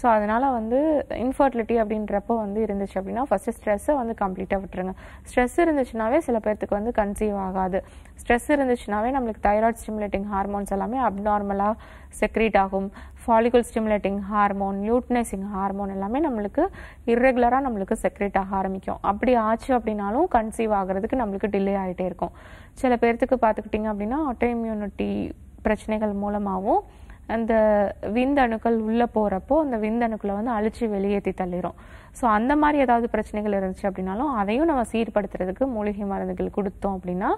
B: ஸோ அதனால் வந்து இன்ஃபர்டிலிட்டி அப்படின்றப்போ வந்து இருந்துச்சு அப்படின்னா ஃபஸ்ட்டு ஸ்ட்ரெஸ்ஸை வந்து கம்ப்ளீட்டாக விட்டுருங்க ஸ்ட்ரெஸ் இருந்துச்சுனாவே சில பேர்த்துக்கு வந்து கன்சீவ் ஆகாது ஸ்ட்ரெஸ் இருந்துச்சுனாவே நம்மளுக்கு தைராய்டு ஸ்டிமுலேட்டிங் ஹார்மோன்ஸ் எல்லாமே அப்நார்மலாக செக்ரீட் ஆகும் follicle stimulating hormone luteinizing hormone எல்லாமே நம்மளுக்கு இர்ரெகுலராக நம்மளுக்கு செக்ரேட் ஆக ஆரம்பிக்கும் அப்படி ஆச்சு அப்படின்னாலும் கன்சீவ் ஆகிறதுக்கு நம்மளுக்கு டிலே ஆகிட்டே இருக்கும் சில பேர்த்துக்கு பார்த்துக்கிட்டிங்க அப்படின்னா ஆட்டோ இம்யூனிட்டி பிரச்சனைகள் மூலமாகவும் அந்த விந்தணுக்கள் உள்ளே போகிறப்போ அந்த விந்தணுக்களை வந்து அழிச்சு வெளியேற்றி தள்ளிடும் ஸோ அந்த மாதிரி ஏதாவது பிரச்சனைகள் இருந்துச்சு அப்படின்னாலும் அதையும் நம்ம சீர்படுத்துறதுக்கு மூலிகை மருந்துகள் கொடுத்தோம் அப்படின்னா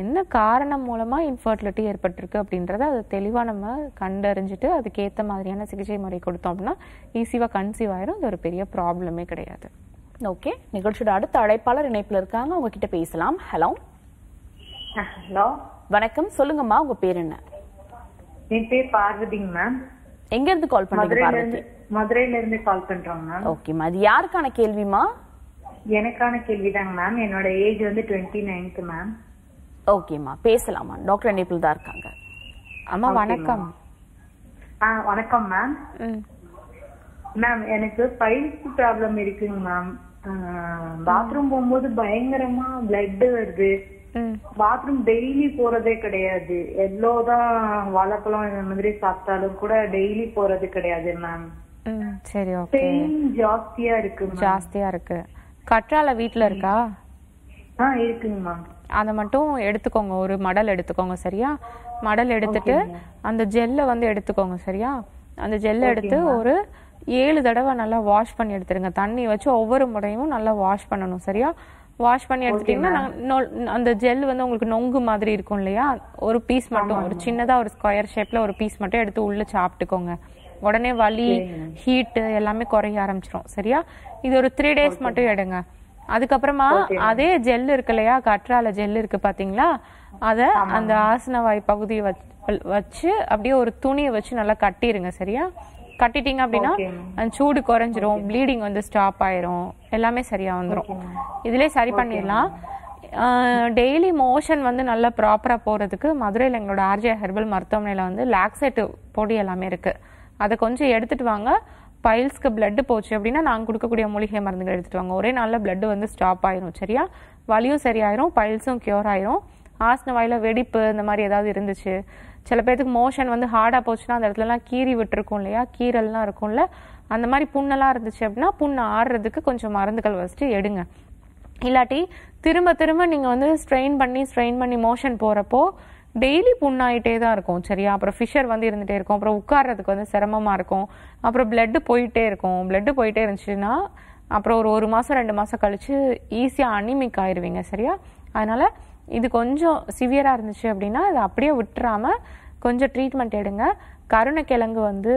B: என்ன காரணம் மூலமாக இன்ஃபர்டிலிட்டி ஏற்பட்டிருக்கு அப்படின்றத அது தெளிவாக நம்ம கண்டறிஞ்சிட்டு அதுக்கேற்ற மாதிரியான சிகிச்சை முறை கொடுத்தோம் அப்படின்னா ஈஸியாக கன்சீவ் ஆயிரும் அது ஒரு பெரிய ப்ராப்ளமே கிடையாது ஓகே நிகழ்ச்சியோட அடுத்த அழைப்பாளர் இணைப்பில் இருக்காங்க உங்ககிட்ட பேசலாம் ஹலோ
A: ஹலோ வணக்கம் சொல்லுங்கம்மா உங்க பேர் என்ன என் பேர் பார்வதிங்க மேம் எங்க இருந்து கால் பண்றீங்க மதுரையில இருந்து மதுரையில இருந்து கால் பண்றோங்க மேம் ஓகேம்மா அது யாருக்கான கேள்விமா எனக்கான கேள்விதாங்க மேம் என்னோட ஏஜ் வந்து டுவெண்ட்டி நைன்த்து மேம் ஓகேம்மா பேசலாமா டாக்டர் அனிபில் தான் இருக்காங்க அம்மா வணக்கம்
C: ஆ வணக்கம் மேம் மேம் எனக்கு பைல்ஸ் ப்ராப்ளம் இருக்குங்க மேம் பாத்ரூம் போகும்போது பயங்கரமா பிளட் வருது பாத்ரூம் டெய்லி போறதே கிடையாது எவ்வளவுதான் வாழைப்பழம் இந்த மாதிரி சாப்பிட்டாலும் கூட டெய்லி
B: போறது கிடையாது மேம் சரி ஓகே பெயின் ஜாஸ்தியா இருக்கு ஜாஸ்தியா இருக்கு கற்றால வீட்ல இருக்கா ஆ இருக்குங்க மேம் மட்டும் எடுத்துக்கோங்க ஒரு மடல் எடுத்துக்கோங்க சரியா மடல் எடுத்துட்டு அந்த ஜெல்ல வந்து எடுத்துக்கோங்க சரியா அந்த ஜெல்ல எடுத்து ஒரு ஏழு தடவை நல்லா வாஷ் பண்ணி எடுத்துருங்க தண்ணி வச்சு ஒவ்வொரு முறையும் நல்லா வாஷ் பண்ணணும் சரியா வாஷ் பண்ணி எடுத்துட்டீங்கன்னா அந்த ஜெல் வந்து உங்களுக்கு நொங்கு மாதிரி இருக்கும் இல்லையா ஒரு பீஸ் மட்டும் ஒரு சின்னதா ஒரு ஸ்கொயர் ஷேப்ல ஒரு பீஸ் மட்டும் எடுத்து உள்ள சாப்பிட்டுக்கோங்க உடனே வலி ஹீட் எல்லாமே குறைய ஆரம்பிச்சிரும் சரியா இது ஒரு த்ரீ டேஸ் மட்டும் எடுங்க அதுக்கப்புறமா அதே ஜெல் இருக்கு இல்லையா கற்றால ஜெல் இருக்கு பாத்தீங்களா அத அந்த ஆசனவாய் பகுதியை வச்சு அப்படியே ஒரு துணியை வச்சு நல்லா கட்டிருங்க சரியா கட்டிட்டீங்க அப்படின்னா சூடு குறைஞ்சிரும் ப்ளீடிங் வந்து ஸ்டாப் ஆயிரும் எல்லாமே சரியா வந்துடும் இதுலேயே சரி பண்ணிடலாம் டெய்லி மோஷன் வந்து நல்லா ப்ராப்பராக போகிறதுக்கு மதுரையில் எங்களோட ஆர்ஜே ஹெர்பல் மருத்துவமனையில் வந்து லாக்ஸேட்டிவ் பொடி எல்லாமே இருக்குது அதை கொஞ்சம் எடுத்துகிட்டு வாங்க பைல்ஸ்க்கு பிளட்டு போச்சு அப்படின்னா நாங்கள் கொடுக்கக்கூடிய மூலிகை மருந்துகள் எடுத்துகிட்டு வாங்க ஒரே நாளில் பிளட்டு வந்து ஸ்டாப் ஆயிரும் சரியா வலியும் சரியாயிரும் பைல்ஸும் க்யூர் ஆயிரும் ஆஸ்ன வாயில் வெடிப்பு இந்த மாதிரி ஏதாவது இருந்துச்சு சில பேர்த்துக்கு மோஷன் வந்து ஹார்டாக போச்சுன்னா அந்த இடத்துலலாம் கீறி விட்டுருக்கும் இல்லையா கீரல்லாம் இருக்கும்ல அந்த மாதிரி புண்ணெல்லாம் இருந்துச்சு அப்படின்னா புண்ணு ஆடுறதுக்கு கொஞ்சம் மருந்துகள் வச்சுட்டு எடுங்க இல்லாட்டி திரும்ப திரும்ப நீங்கள் வந்து ஸ்ட்ரெயின் பண்ணி ஸ்ட்ரெயின் பண்ணி மோஷன் போகிறப்போ டெய்லி புண்ணாயிட்டே தான் இருக்கும் சரியா அப்புறம் ஃபிஷர் வந்து இருந்துகிட்டே இருக்கும் அப்புறம் உட்கார்றதுக்கு வந்து சிரமமாக இருக்கும் அப்புறம் பிளட்டு போயிட்டே இருக்கும் பிளட்டு போயிட்டே இருந்துச்சுன்னா அப்புறம் ஒரு ஒரு மாதம் ரெண்டு மாதம் கழித்து ஈஸியாக அனிமிக் ஆயிடுவீங்க சரியா அதனால் இது கொஞ்சம் சிவியராக இருந்துச்சு அப்படின்னா அதை அப்படியே விட்டுறாமல் கொஞ்சம் ட்ரீட்மெண்ட் எடுங்க கருணைக்கிழங்கு வந்து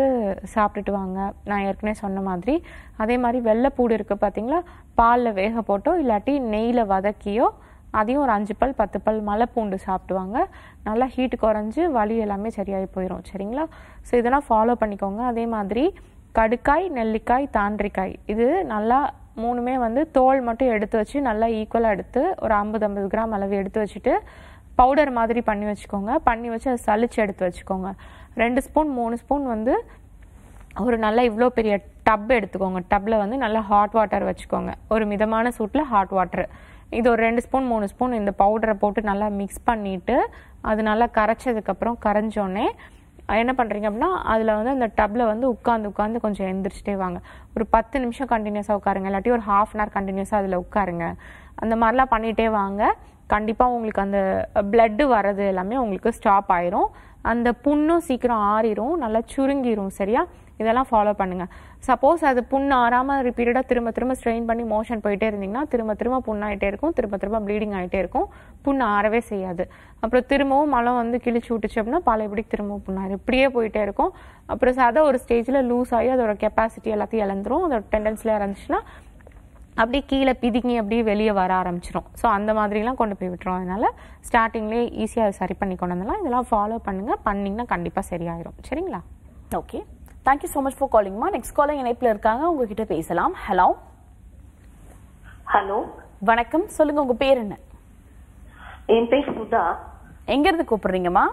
B: சாப்பிட்டுட்டு வாங்க நான் ஏற்கனவே சொன்ன மாதிரி அதே மாதிரி வெள்ளைப்பூடு இருக்குது பார்த்தீங்களா பாலில் வேக போட்டோ இல்லாட்டி நெய்யில் வதக்கியோ அதையும் ஒரு அஞ்சு பல் பத்து பல் மலை பூண்டு சாப்பிடுவாங்க நல்லா ஹீட் குறைஞ்சி வலி எல்லாமே சரியாகி போயிடும் சரிங்களா ஸோ இதெல்லாம் ஃபாலோ பண்ணிக்கோங்க அதே மாதிரி கடுக்காய் நெல்லிக்காய் தாண்டிக்காய் இது நல்லா மூணுமே வந்து தோல் மட்டும் எடுத்து வச்சு நல்லா ஈக்குவலாக எடுத்து ஒரு ஐம்பது ஐம்பது கிராம் அளவு எடுத்து வச்சுட்டு பவுடர் மாதிரி பண்ணி வச்சுக்கோங்க பண்ணி வச்சு அதை சளிச்சு எடுத்து வச்சுக்கோங்க ரெண்டு ஸ்பூன் மூணு ஸ்பூன் வந்து ஒரு நல்லா இவ்வளோ பெரிய டப் எடுத்துக்கோங்க டப்பில் வந்து நல்லா ஹாட் வாட்டர் வச்சுக்கோங்க ஒரு மிதமான சூட்டில் ஹாட் வாட்டர் இது ஒரு ரெண்டு ஸ்பூன் மூணு ஸ்பூன் இந்த பவுடரை போட்டு நல்லா மிக்ஸ் பண்ணிவிட்டு அது நல்லா கரைச்சதுக்கப்புறம் கரைஞ்சோடனே என்ன பண்ணுறீங்க அப்படின்னா அதில் வந்து அந்த டப்பில் வந்து உட்காந்து உட்காந்து கொஞ்சம் எழுந்திரிச்சிட்டே வாங்க ஒரு பத்து நிமிஷம் கண்டினியூஸாக உட்காருங்க இல்லாட்டி ஒரு ஹாஃப் அன் ஹவர் கண்டினியூஸாக அதில் உட்காருங்க அந்த மாதிரிலாம் பண்ணிகிட்டே வாங்க கண்டிப்பாக உங்களுக்கு அந்த பிளட்டு வர்றது எல்லாமே உங்களுக்கு ஸ்டாப் ஆயிரும் அந்த புண்ணும் சீக்கிரம் ஆறிடும் நல்லா சுருங்கிரும் சரியா இதெல்லாம் ஃபாலோ பண்ணுங்கள் சப்போஸ் அது புண்ணு ஆறாமல் ரிப்பீட்டடாக திரும்ப திரும்ப ஸ்ட்ரெயின் பண்ணி மோஷன் போயிட்டே இருந்தீங்கன்னா திரும்ப திரும்ப புண்ணாயிட்டே இருக்கும் திரும்ப திரும்ப ப்ளீடிங் ஆகிட்டே இருக்கும் புண்ணு ஆறவே செய்யாது அப்புறம் திரும்பவும் மழை வந்து கிழிச்சு விட்டுச்சு அப்படின்னா பழையபடி திரும்பவும் புண்ணாரு இப்படியே போயிட்டே இருக்கும் அப்புறம் சதை ஒரு ஸ்டேஜில் லூஸ் ஆகி அதோட கெப்பாசிட்டி எல்லாத்தையும் இழந்துரும் அதோட டெண்டன்ஸில் இறந்துச்சுன்னா அப்படியே கீழே பிதுங்கி அப்படியே வெளியே வர ஆரம்பிச்சிடும் ஸோ அந்த மாதிரிலாம் கொண்டு போய் விட்டுரும் அதனால ஸ்டார்டிங்லேயே ஈஸியாக அதை சரி பண்ணி கொண்டு வந்தலாம் இதெல்லாம் ஃபாலோ பண்ணுங்கள் பண்ணிங்கன்னா கண்டிப்பாக சரியாயிரும் சரிங்களா okay thank you so much for காலிங்மா நெக்ஸ்ட் காலிங் இணைப்பில் இருக்காங்க உங்ககிட்ட பேசலாம் ஹலோ
A: ஹலோ வணக்கம் சொல்லுங்கள் உங்கள் பேர் என்ன என் பேர் சுதா எங்க இருந்து கூப்பிடுறீங்கம்மா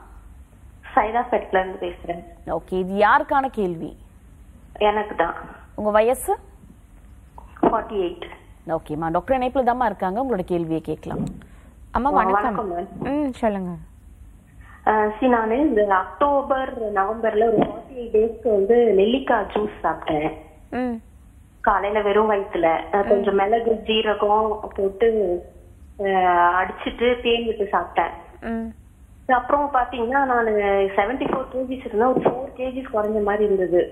A: சைதாபேட்ல இருந்து பேசுறேன் ஓகே இது யாருக்கான கேள்வி எனக்கு தான் உங்க வயசு ஃபார்ட்டி எயிட் ஓகேம்மா டாக்டர் இணைப்புல தாம்மா இருக்காங்க உங்களோட கேள்வியை கேட்கலாம் அம்மா வணக்கம் ம் சொல்லுங்க
C: சி நான் இந்த அக்டோபர் நவம்பர்ல ஒரு ஃபார்ட்டி எயிட் டேஸ்க்கு வந்து நெல்லிக்காய் ஜூஸ் சாப்பிட்டேன் காலையில வெறும் வயித்துல கொஞ்சம் மிளகு ஜீரகம் போட்டு அடிச்சுட்டு தேன் விட்டு சாப்பிட்டேன் அப்புறம் பாத்தீங்கன்னா நான் செவன்டி ஃபோர் கேஜிஸ் இருந்தேன் ஒரு ஃபோர் கேஜிஸ் குறைஞ்ச மாதிரி இருந்தது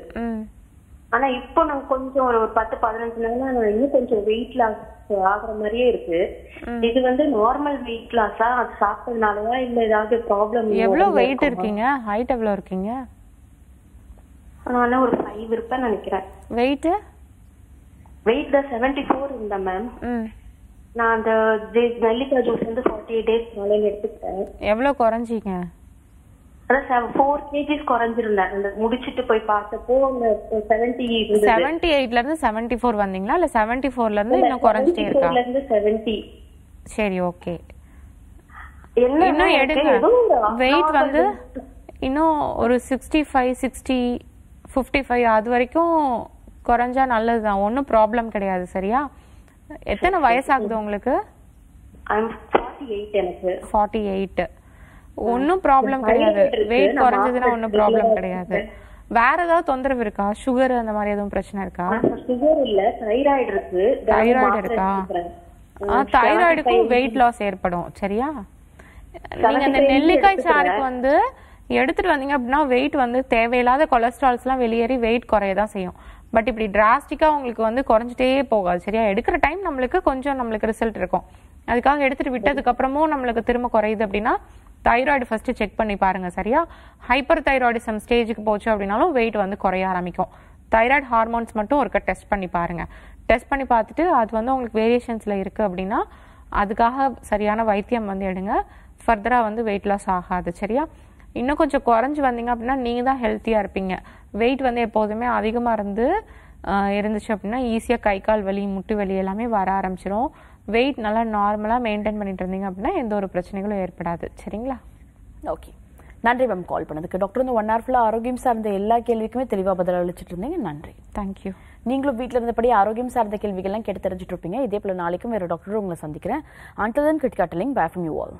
C: ஆனா இப்போ நான் கொஞ்சம் ஒரு பத்து பதினஞ்சு நாள் நான் இன்னும் கொஞ்சம் வெயிட் லாஸ் ஆகுற மாதிரியே இருக்கு இது வந்து நார்மல் வெயிட் லாஸா அது சாப்பிட்டதுனாலதான் இல்ல ஏதாவது ப்ராப்ளம் எவ்வளவு வெயிட் இருக்கீங்க
B: ஹைட் எவ்வளவு இருக்கீங்க
C: நான் ஒரு ஃபைவ் இருப்பேன் நினைக்கிறேன் வெயிட் வெயிட் தான் செவன்டி ஃபோர் இருந்தேன் மேம் நான் அந்த நெல்லிக்காய் ஜூஸ் வந்து ஃபார்ட்டி எயிட் டேஸ் காலையில் எடுத்துக்கிட்டேன்
B: எவ்வளோ குறைஞ்சிங்க
C: அதான் ஃபோர் கேஜிஸ் குறைஞ்சிருந்தேன் அந்த முடிச்சிட்டு போய் பார்த்தப்போ அந்த செவன்டி செவன்டி
B: எயிட்ல இருந்து செவன்டி ஃபோர் வந்தீங்களா இல்லை செவன்டி ஃபோர்ல இருந்து இன்னும் குறைஞ்சிட்டே இருக்கா இருந்து செவன்டி சரி ஓகே இன்னும் எடுக்கணும் வெயிட் வந்து இன்னும் ஒரு sixty five sixty fifty five அது வரைக்கும் குறைஞ்சா நல்லதுதான் ஒன்றும் ப்ராப்ளம் கிடையாது சரியா எத்தனை வயசாகுது உங்களுக்கு எனக்கு ஃபார்ட்டி எயிட் ஒன்றும் ப்ராப்ளம் கிடையாது வெயிட் குறைஞ்சதுன்னா ஒன்றும் ப்ராப்ளம் கிடையாது வேற ஏதாவது தொந்தரவு இருக்கா சுகர் அந்த மாதிரி எதுவும் பிரச்சனை இருக்கா சுகர் இல்ல தைராய்டு இருக்கு தைராய்டு இருக்கா தைராய்டுக்கும் வெயிட் லாஸ் ஏற்படும் சரியா நீங்க அந்த நெல்லிக்காய் சாருக்கு வந்து எடுத்துட்டு வந்தீங்க அப்படின்னா வெயிட் வந்து தேவையில்லாத கொலஸ்ட்ரால்ஸ் எல்லாம் வெளியேறி வெயிட் குறையதான் செய்யும் பட் இப்படி டிராஸ்டிக்காக உங்களுக்கு வந்து குறைஞ்சிட்டே போகாது சரியா எடுக்கிற டைம் நம்மளுக்கு கொஞ்சம் நம்மளுக்கு ரிசல்ட் இருக்கும் அதுக்காக எடுத்துட்டு விட்டதுக்கப்புறமும் நம்மளுக்கு திரும்ப குறையுது அப்படின்னா தைராய்டு ஃபர்ஸ்ட் செக் பண்ணி பாருங்க சரியா ஹைப்பர் தைராய்டிசம் ஸ்டேஜுக்கு போச்சு அப்படின்னாலும் வெயிட் வந்து குறைய ஆரம்பிக்கும் தைராய்டு ஹார்மோன்ஸ் மட்டும் ஒருக்க டெஸ்ட் பண்ணி பாருங்க டெஸ்ட் பண்ணி பார்த்துட்டு அது வந்து உங்களுக்கு வேரியேஷன்ஸில் இருக்குது அப்படின்னா அதுக்காக சரியான வைத்தியம் வந்து எடுங்க ஃபர்தராக வந்து வெயிட் லாஸ் ஆகாது சரியா இன்னும் கொஞ்சம் குறைஞ்சி வந்தீங்க அப்படின்னா நீங்கள் தான் ஹெல்த்தியாக இருப்பீங்க வெயிட் வந்து எப்போதுமே அதிகமாக இருந்து இருந்துச்சு அப்படின்னா ஈஸியாக கை கால் வலி முட்டு வலி எல்லாமே வர ஆரம்பிச்சிடும் வெயிட் நல்லா நார்மலாக மெயின்டைன் பண்ணிட்டு இருந்தீங்க அப்படின்னா எந்த ஒரு பிரச்சனைகளும் ஏற்படாது சரிங்களா ஓகே நன்றி மேம் கால் பண்ணதுக்கு டாக்டர் வந்து ஒன் ஹவர் ஃபுல்லாக ஆரோக்கியம் சார்ந்த எல்லா கேள்விக்குமே தெளிவாக
A: பதில் அளிச்சுட்டு இருந்தீங்க நன்றி தேங்க்யூ நீங்களும் வீட்டில் இருந்தபடி ஆரோக்கியம் சார்ந்த கேள்விகள்லாம் கேட்டு தெரிஞ்சுட்டு இருப்பீங்க இதே போல் நாளைக்கும் வேறு டாக்டர் உங்களை சந்திக்கிறேன் அன்டில் தென் கிட்காட்டலிங் பேஃப்ரம் யூ ஆல்